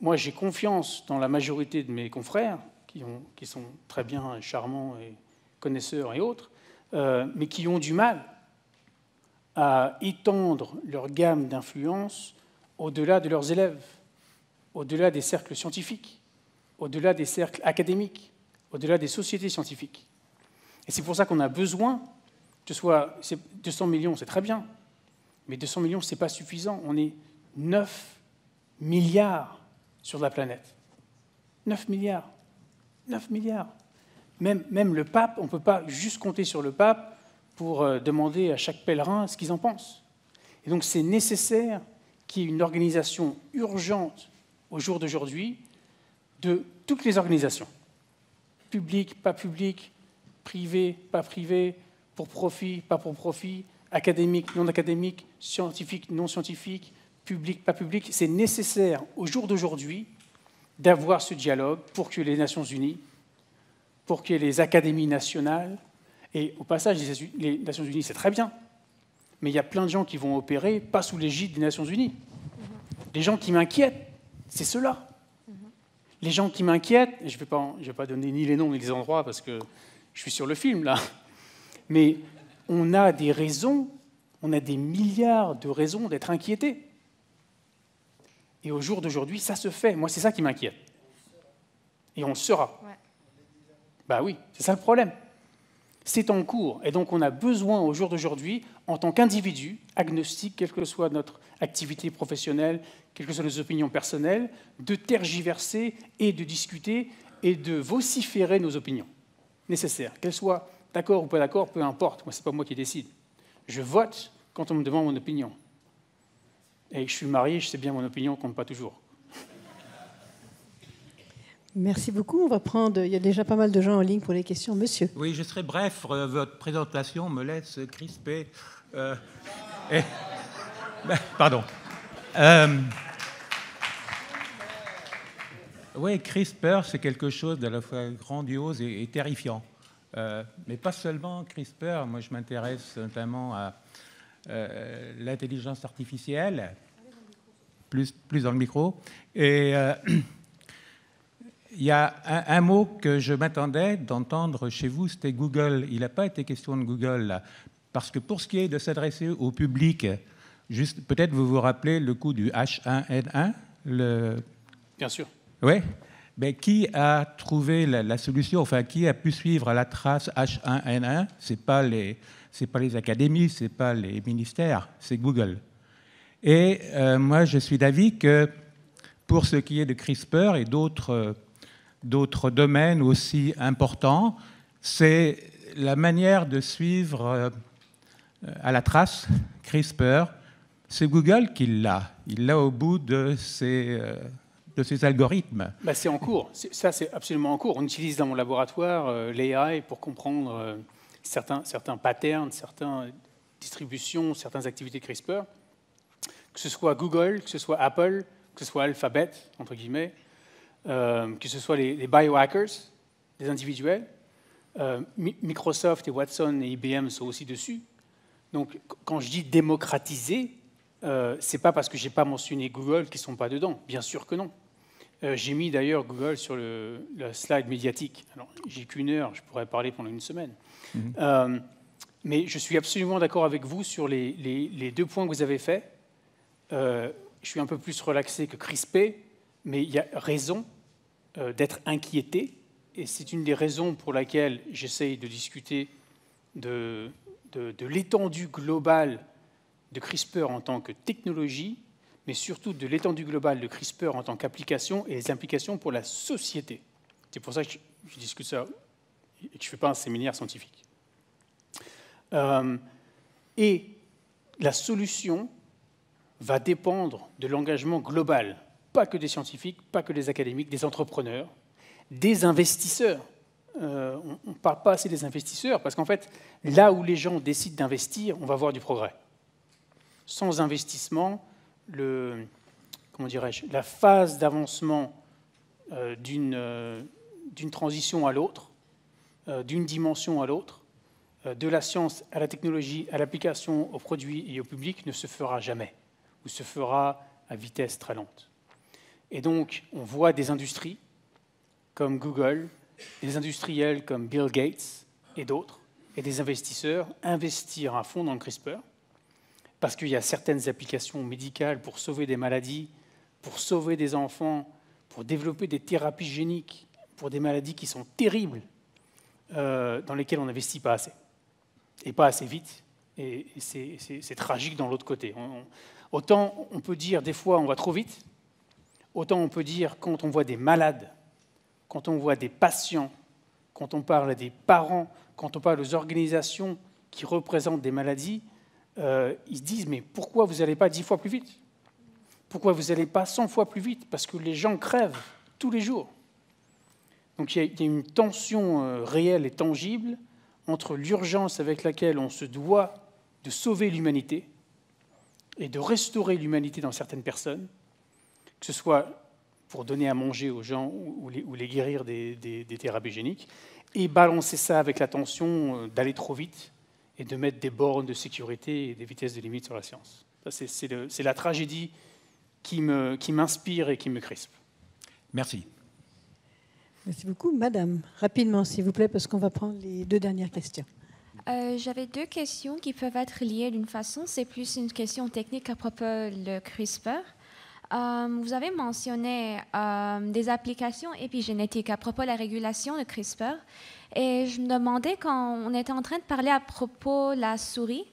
Moi, j'ai confiance dans la majorité de mes confrères, qui, sont très bien charmants et connaisseurs et autres, euh, mais qui ont du mal à étendre leur gamme d'influence au-delà de leurs élèves, au-delà des cercles scientifiques, au-delà des cercles académiques au-delà des sociétés scientifiques. Et c'est pour ça qu'on a besoin que ce soit 200 millions, c'est très bien, mais 200 millions, ce n'est pas suffisant. On est 9 milliards sur la planète. 9 milliards. 9 milliards. Même, le pape, on ne peut pas juste compter sur le pape pour euh, demander à chaque pèlerin ce qu'ils en pensent. Et donc c'est nécessaire qu'il y ait une organisation urgente au jour d'aujourd'hui de toutes les organisations public, pas public, privé, pas privé, pour profit, pas pour profit, académique, non académique, scientifique, non scientifique, public, pas public. C'est nécessaire au jour d'aujourd'hui d'avoir ce dialogue pour que les Nations Unies, pour que les académies nationales, et au passage, les Nations Unies, c'est très bien, mais il y a plein de gens qui vont opérer, pas sous l'égide des Nations Unies. Mm-hmm. Les gens qui m'inquiètent, c'est ceux-là. Les gens qui m'inquiètent, je ne vais, pas, donner ni les noms ni les endroits parce que je suis sur le film là, mais on a des raisons, on a des milliards de raisons d'être inquiétés. Et au jour d'aujourd'hui, ça se fait. Moi, c'est ça qui m'inquiète. Et on sera. Bah oui, c'est ça le problème. C'est en cours. Et donc, on a besoin au jour d'aujourd'hui, en tant qu'individu, agnostique, quelle que soit notre activité professionnelle, quelles que soient nos opinions personnelles, de tergiverser et de discuter et de vociférer nos opinions nécessaires, qu'elles soient d'accord ou pas d'accord, peu importe, moi, ce n'est pas moi qui décide. Je vote quand on me demande mon opinion. Et je suis marié, je sais bien, mon opinion compte pas toujours. Merci beaucoup. On va prendre. Il y a déjà pas mal de gens en ligne pour les questions. Monsieur. Oui, je serai bref. Euh, votre présentation me laisse crispé. Euh, *laughs* ben, pardon. Euh... Oui, CRISPR, c'est quelque chose de la fois grandiose et, terrifiant. Euh, mais pas seulement CRISPR. Moi, je m'intéresse notamment à euh, l'intelligence artificielle, plus, dans le micro. Et euh, *clears throat* il y a un, mot que je m'attendais d'entendre chez vous, c'était Google. Il n'a pas été question de Google, Parce que pour ce qui est de s'adresser au public, peut-être vous vous rappelez le coup du H1N1, Bien sûr. Oui. Mais qui a trouvé la, solution, enfin qui a pu suivre à la trace H1N1 Ce n'est pas, les, pas les académies, ce n'est pas les ministères, c'est Google. Et euh, moi, je suis d'avis que pour ce qui est de CRISPR et d'autres domaines aussi importants, c'est la manière de suivre euh, à la trace CRISPR. C'est Google qui l'a. Il l'a au bout de ses... Euh, de ces algorithmes bah, C'est en cours. Ça, c'est absolument en cours. On utilise dans mon laboratoire euh, l'AI pour comprendre euh, certains, certains patterns, certaines distributions, certaines activités CRISPR. Que ce soit Google, que ce soit Apple, que ce soit Alphabet, entre guillemets, euh, que ce soit les, biohackers, les individuels. Microsoft et Watson et IBM sont aussi dessus. Donc, quand je dis démocratiser, euh, c'est pas parce que j'ai pas mentionné Google qu'ils sont pas dedans. Bien sûr que non. Euh, j'ai mis d'ailleurs Google sur le, slide médiatique. Alors, j'ai qu'une heure, je pourrais parler pendant une semaine. Mhm. Euh, mais je suis absolument d'accord avec vous sur les, deux points que vous avez faits. Euh, je suis un peu plus relaxé que crispé, mais il y a raison d'être inquiété. Et c'est une des raisons pour laquelle j'essaye de discuter de, de l'étendue globale de CRISPR en tant que technologie mais surtout de l'étendue globale de CRISPR en tant qu'application et les implications pour la société. C'est pour ça que je discute ça et que je ne fais pas un séminaire scientifique. Euh, et la solution va dépendre de l'engagement global, pas que des scientifiques, pas que des académiques, des entrepreneurs, des investisseurs. Euh, on ne parle pas assez des investisseurs parce qu'en fait, là où les gens décident d'investir, on va voir du progrès. Sans investissement, la phase d'avancement euh, euh, d'une transition à l'autre, euh, d'une dimension à l'autre, de la science à la technologie, à l'application aux produits et au public ne se fera jamais, ou se fera à vitesse très lente. Et donc, on voit des industries comme Google, des industriels comme Bill Gates et d'autres, et des investisseurs investir à fond dans le CRISPR, parce qu'il y a certaines applications médicales pour sauver des maladies, pour sauver des enfants, pour développer des thérapies géniques pour des maladies qui sont terribles, euh, dans lesquelles on n'investit pas assez, et pas assez vite. Et c'est tragique dans l'autre côté. autant on peut dire des fois on va trop vite, autant on peut dire quand on voit des malades, quand on voit des patients, quand on parle à des parents, quand on parle aux organisations qui représentent des maladies, euh, ils se disent mais pourquoi vous n'allez pas dix fois plus vite Pourquoi vous n'allez pas cent fois plus vite Parce que les gens crèvent tous les jours. Donc il y, a une tension euh, réelle et tangible entre l'urgence avec laquelle on se doit de sauver l'humanité et de restaurer l'humanité dans certaines personnes, que ce soit pour donner à manger aux gens ou les, guérir des, des, des, et balancer ça avec la tension euh, d'aller trop vite et de mettre des bornes de sécurité et des vitesses de limite sur la science. C'est la tragédie qui m'inspire qui et qui me crispe. Merci. Merci beaucoup. Madame, rapidement, s'il vous plaît, parce qu'on va prendre les deux dernières questions. Euh, j'avais deux questions qui peuvent être liées d'une façon. C'est plus une question technique à propos le CRISPR. Euh, vous avez mentionné euh, des applications épigénétiques à propos de la régulation de CRISPR. Et je me demandais, quand on était en train de parler à propos de la souris,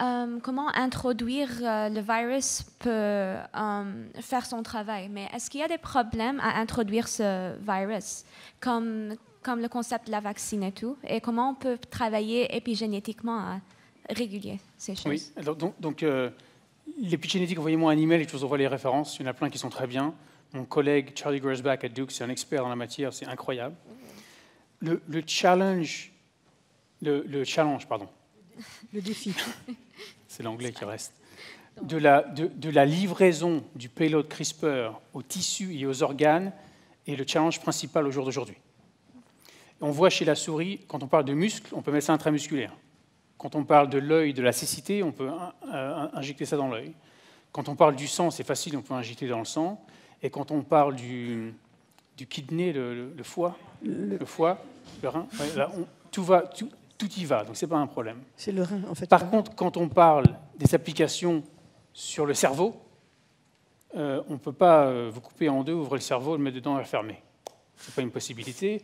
euh, comment introduire le virus peut faire son travail. Mais est-ce qu'il y a des problèmes à introduire ce virus, comme, comme le concept de la vaccine et tout Et comment on peut travailler épigénétiquement à réguler ces choses Oui, alors donc. donc L'épigénétique, envoyez-moi un email et je vous envoie les références. Il y en a plein qui sont très bien. Mon collègue Charlie Grosbach à Duke, c'est un expert dans la matière, c'est incroyable. Le, challenge, le, challenge, pardon. Le défi. *laughs* c'est l'anglais qui reste. De la, de, de la livraison du payload CRISPR aux tissus et aux organes est le challenge principal au jour d'aujourd'hui. On voit chez la souris, quand on parle de muscles, on peut mettre ça intramusculaire. Quand on parle de l'œil, de la cécité, on peut euh, injecter ça dans l'œil. Quand on parle du sang, c'est facile, on peut injecter dans le sang. Et quand on parle du, du kidney, le, foie, le... foie, le rein, tout, va, tout, y va, donc ce n'est pas un problème. C'est le rein, en fait. Par contre, quand on parle des applications sur le cerveau, euh, on ne peut pas euh, vous couper en deux, ouvrir le cerveau, le mettre dedans et le fermer. Ce n'est pas une possibilité.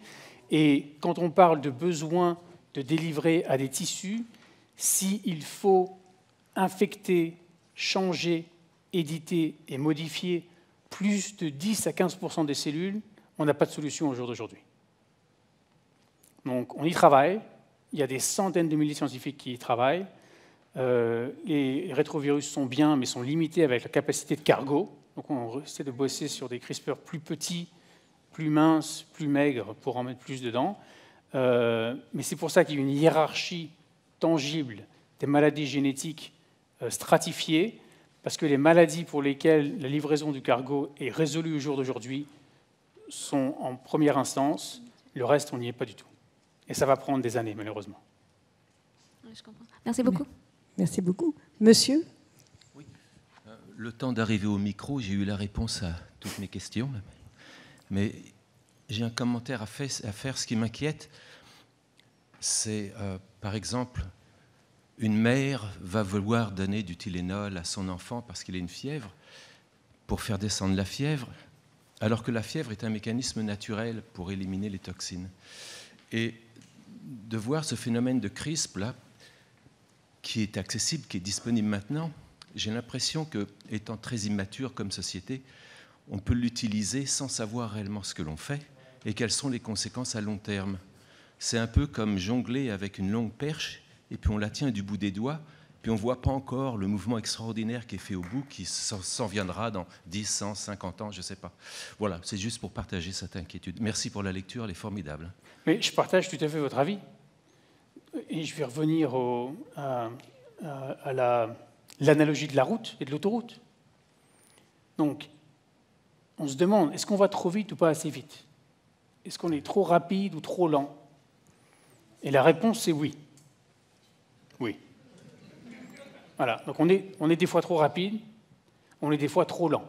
Et quand on parle de besoin de délivrer à des tissus, s'il faut infecter, changer, éditer et modifier plus de 10 à 15 des cellules, on n'a pas de solution au jour d'aujourd'hui. Donc on y travaille, il y a des centaines de milliers de scientifiques qui y travaillent. Euh, les rétrovirus sont bien, mais sont limités avec la capacité de cargo. Donc on essaie de bosser sur des CRISPR plus petits, plus minces, plus maigres pour en mettre plus dedans. Euh, mais c'est pour ça qu'il y a une hiérarchie tangibles, des maladies génétiques euh, stratifiées, parce que les maladies pour lesquelles la livraison du cargo est résolue au jour d'aujourd'hui sont en première instance, le reste, on n'y est pas du tout. Et ça va prendre des années, malheureusement. Merci beaucoup. Merci beaucoup. Monsieur euh, Le temps d'arriver au micro, j'ai eu la réponse à toutes mes questions. Mais j'ai un commentaire à faire ce qui m'inquiète c'est euh, par exemple une mère va vouloir donner du Tylenol à son enfant parce qu'il a une fièvre pour faire descendre la fièvre, alors que la fièvre est un mécanisme naturel pour éliminer les toxines. Et de voir ce phénomène de CRISP là, qui est accessible, qui est disponible maintenant, j'ai l'impression que, étant très immature comme société, on peut l'utiliser sans savoir réellement ce que l'on fait et quelles sont les conséquences à long terme c'est un peu comme jongler avec une longue perche, et puis on la tient du bout des doigts, puis on ne voit pas encore le mouvement extraordinaire qui est fait au bout, qui s'en viendra dans 10, 100, 50 ans, je ne sais pas. Voilà, c'est juste pour partager cette inquiétude. Merci pour la lecture, elle est formidable. Mais je partage tout à fait votre avis. Et je vais revenir à, l'analogie de la route et de l'autoroute. Donc, on se demande, est-ce qu'on va trop vite ou pas assez vite Est-ce qu'on est trop rapide ou trop lent et la réponse, c'est oui. Oui. Voilà, donc on est, on est des fois trop rapide, on est des fois trop lent.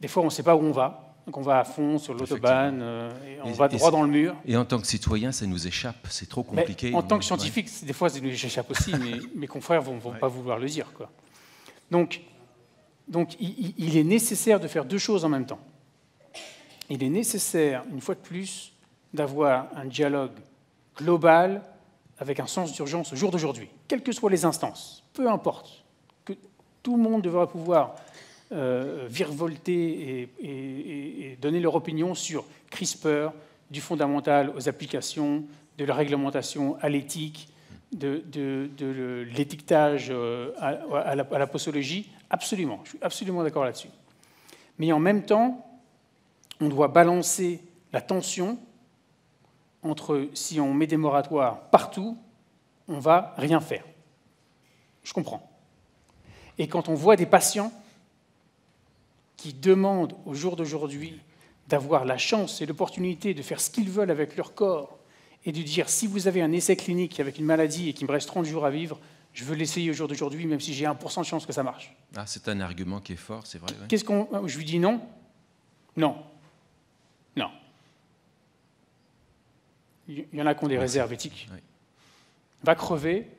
Des fois, on ne sait pas où on va, donc on va à fond sur l'autobahn, euh, on va droit dans le mur. Et en tant que citoyen, ça nous échappe, c'est trop compliqué. en tant que scientifique, des fois, ça nous échappe aussi, mais *laughs* mes confrères ne vont, pas vouloir le dire. Quoi. Donc, donc il est nécessaire de faire deux choses en même temps. Il est nécessaire, une fois de plus, d'avoir un dialogue globale, avec un sens d'urgence au jour d'aujourd'hui, quelles que soient les instances, peu importe, que tout le monde devra pouvoir euh, virevolter et, donner leur opinion sur CRISPR, du fondamental aux applications, de la réglementation à l'éthique, de, de, l'étiquetage euh, à, la, à la postologie, absolument, je suis absolument d'accord là-dessus. Mais en même temps, on doit balancer la tension entre si on met des moratoires partout, on va rien faire. Je comprends. Et quand on voit des patients qui demandent au jour d'aujourd'hui d'avoir la chance et l'opportunité de faire ce qu'ils veulent avec leur corps et de dire si vous avez un essai clinique avec une maladie et qu'il me reste 30 jours à vivre, je veux l'essayer au jour d'aujourd'hui, même si j'ai 1% de chance que ça marche. Ah, c'est un argument qui est fort, c'est vrai. Qu'est-ce qu'on... Je lui dis non. Non. il y en a qui ont des réserves éthiques. Va crever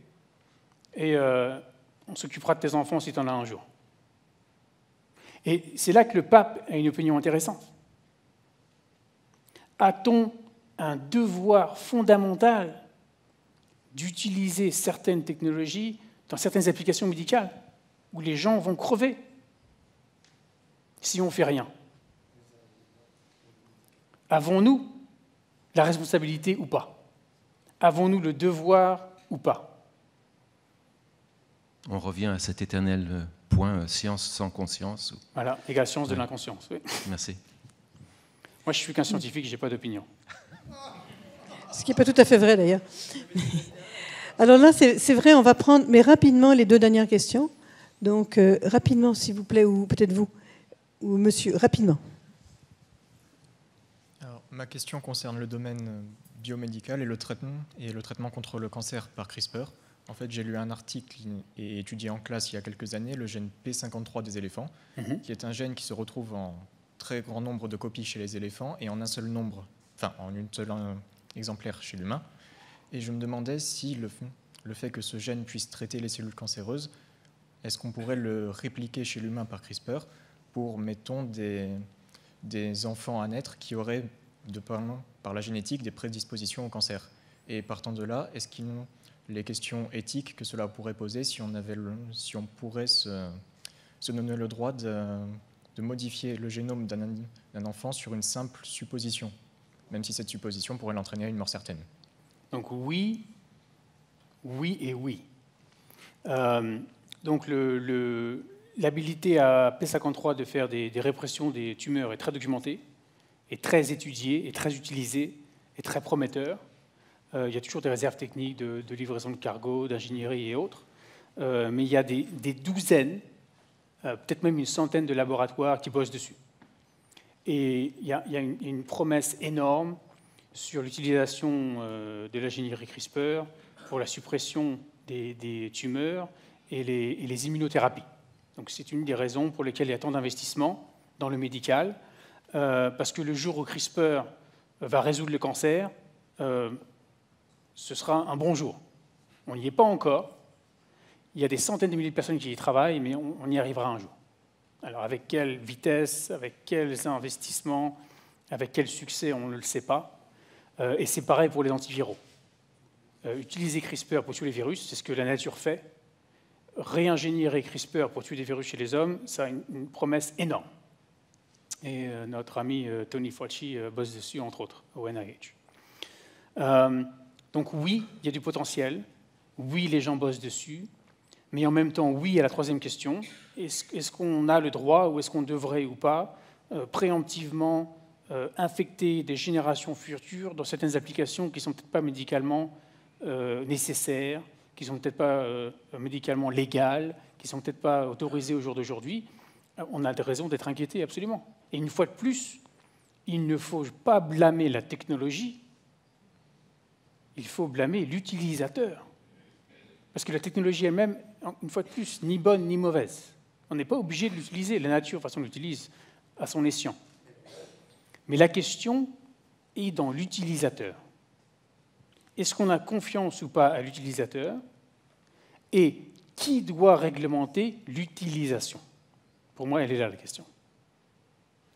et euh, on s'occupera de tes enfants si tu en as un jour. Et c'est là que le pape a une opinion intéressante. A-t-on un devoir fondamental d'utiliser certaines technologies dans certaines applications médicales où les gens vont crever si on ne fait rien Avons-nous la responsabilité ou pas Avons-nous le devoir ou pas On revient à cet éternel euh, point, euh, science sans conscience. Voilà, égale science de l'inconscience. *laughs* Merci. Moi, je suis qu'un scientifique, je n'ai pas d'opinion. Ce qui n'est pas tout à fait vrai, d'ailleurs. *laughs* Alors là, c'est vrai, on va prendre, mais rapidement, les deux dernières questions. Donc, euh, rapidement, s'il vous plaît, ou peut-être vous, ou monsieur, rapidement. Ma question concerne le domaine euh, biomédical et le traitement, et le traitement contre le cancer par CRISPR. En fait, j'ai lu un article et étudié en classe il y a quelques années le gène P53 des éléphants, mhm. qui est un gène qui se retrouve en très grand nombre de copies chez les éléphants et en un seul nombre, enfin en une seule exemplaire chez l'humain. Et je me demandais si le, le fait que ce gène puisse traiter les cellules cancéreuses, est-ce qu'on pourrait le répliquer chez l'humain par CRISPR pour, mettons, des enfants à naître qui auraient de par, la génétique des prédispositions au cancer Et partant de là, est-ce qu'ils ont les questions éthiques que cela pourrait poser si on, avait si on pourrait se, donner le droit de, modifier le génome d'un enfant sur une simple supposition, même si cette supposition pourrait l'entraîner à une mort certaine Donc oui, oui et oui. Euh, donc l'habilité à P53 de faire des répressions des tumeurs est très documentée est très étudié, est très utilisé, est très prometteur. Euh, il y a toujours des réserves techniques de, livraison de cargo, d'ingénierie et autres. Euh, mais il y a des, douzaines, euh, peut-être même une centaine de laboratoires qui bossent dessus. Et il y a, une, promesse énorme sur l'utilisation de l'ingénierie CRISPR pour la suppression des, tumeurs et les, et les immunothérapies. Donc c'est une des raisons pour lesquelles il y a tant d'investissements dans le médical. Euh, parce que le jour où CRISPR va résoudre le cancer, euh, ce sera un bon jour. On n'y est pas encore. Il y a des centaines de milliers de personnes qui y travaillent, mais on, y arrivera un jour. Alors avec quelle vitesse, avec quels investissements, avec quel succès, on ne le sait pas. Euh, et c'est pareil pour les antiviraux. utiliser CRISPR pour tuer les virus, c'est ce que la nature fait. Réingénierer CRISPR pour tuer des virus chez les hommes, ça a une promesse énorme et euh, notre ami euh, Tony Fauci euh, bosse dessus, entre autres, au NIH. donc oui, il y a du potentiel, oui, les gens bossent dessus, mais en même temps, oui, à la troisième question, est-ce qu'on a le droit ou est-ce qu'on devrait ou pas préemptivement infecter des générations futures dans certaines applications qui ne sont peut-être pas médicalement nécessaires, qui ne sont peut-être pas médicalement légales, qui ne sont peut-être pas autorisées au jour d'aujourd'hui on a des raisons d'être inquiétés, absolument. Et une fois de plus, il ne faut pas blâmer la technologie, il faut blâmer l'utilisateur. Parce que la technologie elle-même, une fois de plus, ni bonne ni mauvaise. On n'est pas obligé de l'utiliser, la nature, de toute façon, l'utilise à son escient. Mais la question est dans l'utilisateur. Est-ce qu'on a confiance ou pas à l'utilisateur Et qui doit réglementer l'utilisation Pour moi, elle est là la question.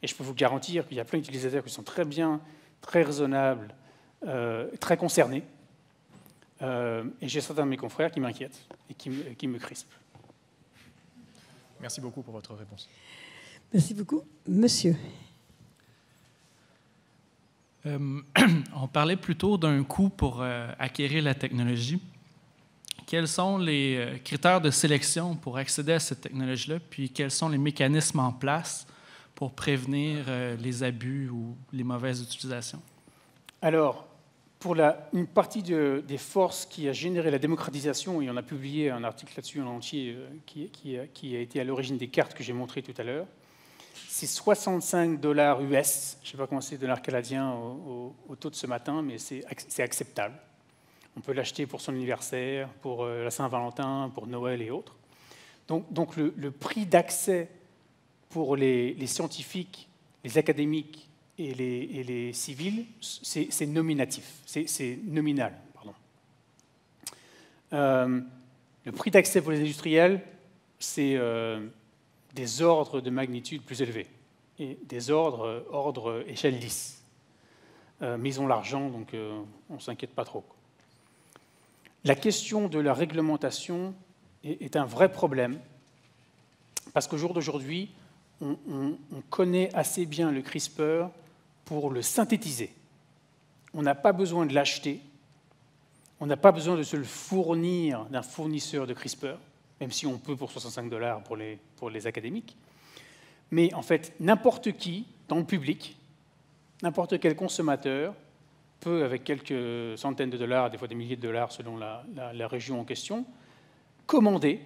Et je peux vous garantir qu'il y a plein d'utilisateurs qui sont très bien, très raisonnables, euh, très concernés. Euh, et j'ai certains de mes confrères qui m'inquiètent et qui, qui, me crispent. Merci beaucoup pour votre réponse. Merci beaucoup. Monsieur. Euh, *clears throat* on parlait plutôt d'un coût pour acquérir la technologie quels sont les critères de sélection pour accéder à cette technologie-là, puis quels sont les mécanismes en place pour prévenir euh, les abus ou les mauvaises utilisations? Alors, pour la, une partie des forces qui a généré la démocratisation, et on a publié un article là-dessus en entier euh, qui, euh, qui, a été à l'origine des cartes que j'ai montrées tout à l'heure, c'est 65 dollars US. Je ne sais pas comment c'est dollars canadiens au, au, taux de ce matin, mais c'est acceptable. On peut l'acheter pour son anniversaire, pour la Saint-Valentin, pour Noël et autres. Donc, donc le, le prix d'accès pour les, scientifiques, les académiques et les, civils, c'est nominatif, c'est nominal. Pardon. Euh, le prix d'accès pour les industriels, c'est euh, des ordres de magnitude plus élevés, et des ordres, ordre échelle 10. Euh, mais ils ont l'argent, donc on ne s'inquiète pas trop. La question de la réglementation est un vrai problème, parce qu'au jour d'aujourd'hui, on, connaît assez bien le CRISPR pour le synthétiser. On n'a pas besoin de l'acheter, on n'a pas besoin de se le fournir d'un fournisseur de CRISPR, même si on peut pour 65 dollars pour les, pour les académiques. Mais en fait, n'importe qui, dans le public, n'importe quel consommateur, peut, avec quelques centaines de dollars, des fois des milliers de dollars selon la, la, la région en question, commander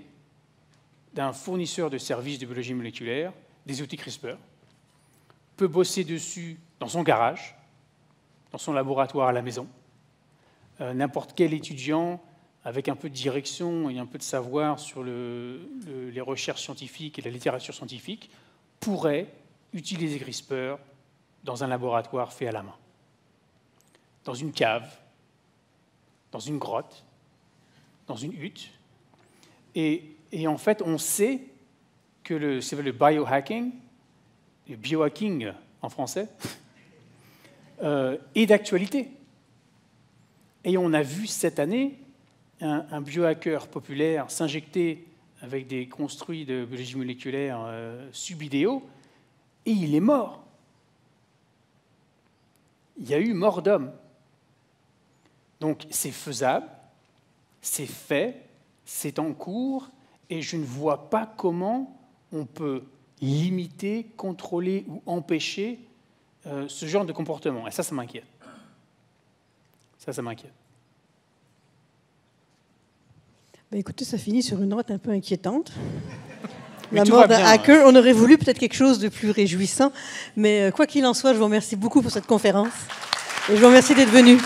d'un fournisseur de services de biologie moléculaire des outils CRISPR, peut bosser dessus dans son garage, dans son laboratoire à la maison. Euh, n'importe quel étudiant, avec un peu de direction et un peu de savoir sur les recherches scientifiques et la littérature scientifique, pourrait utiliser CRISPR dans un laboratoire fait à la main, dans une cave, dans une grotte, dans une hutte. et en fait, on sait que le, le biohacking, le biohacking en français, *laughs* euh, est d'actualité. Et on a vu cette année un, biohacker populaire s'injecter avec des construits de biologie moléculaire euh, subidéo, et il est mort. Il y a eu mort d'homme. Donc c'est faisable, c'est fait, c'est en cours, et je ne vois pas comment on peut limiter, contrôler ou empêcher euh, ce genre de comportement. Et ça, ça m'inquiète. Ça, ça m'inquiète. mais bah, écoutez, ça finit sur une note un peu inquiétante. *laughs* la mort d'un hein. hacker, on aurait voulu peut-être quelque chose de plus réjouissant, mais euh, quoi qu'il en soit, je vous remercie beaucoup pour cette conférence et je vous remercie d'être venu.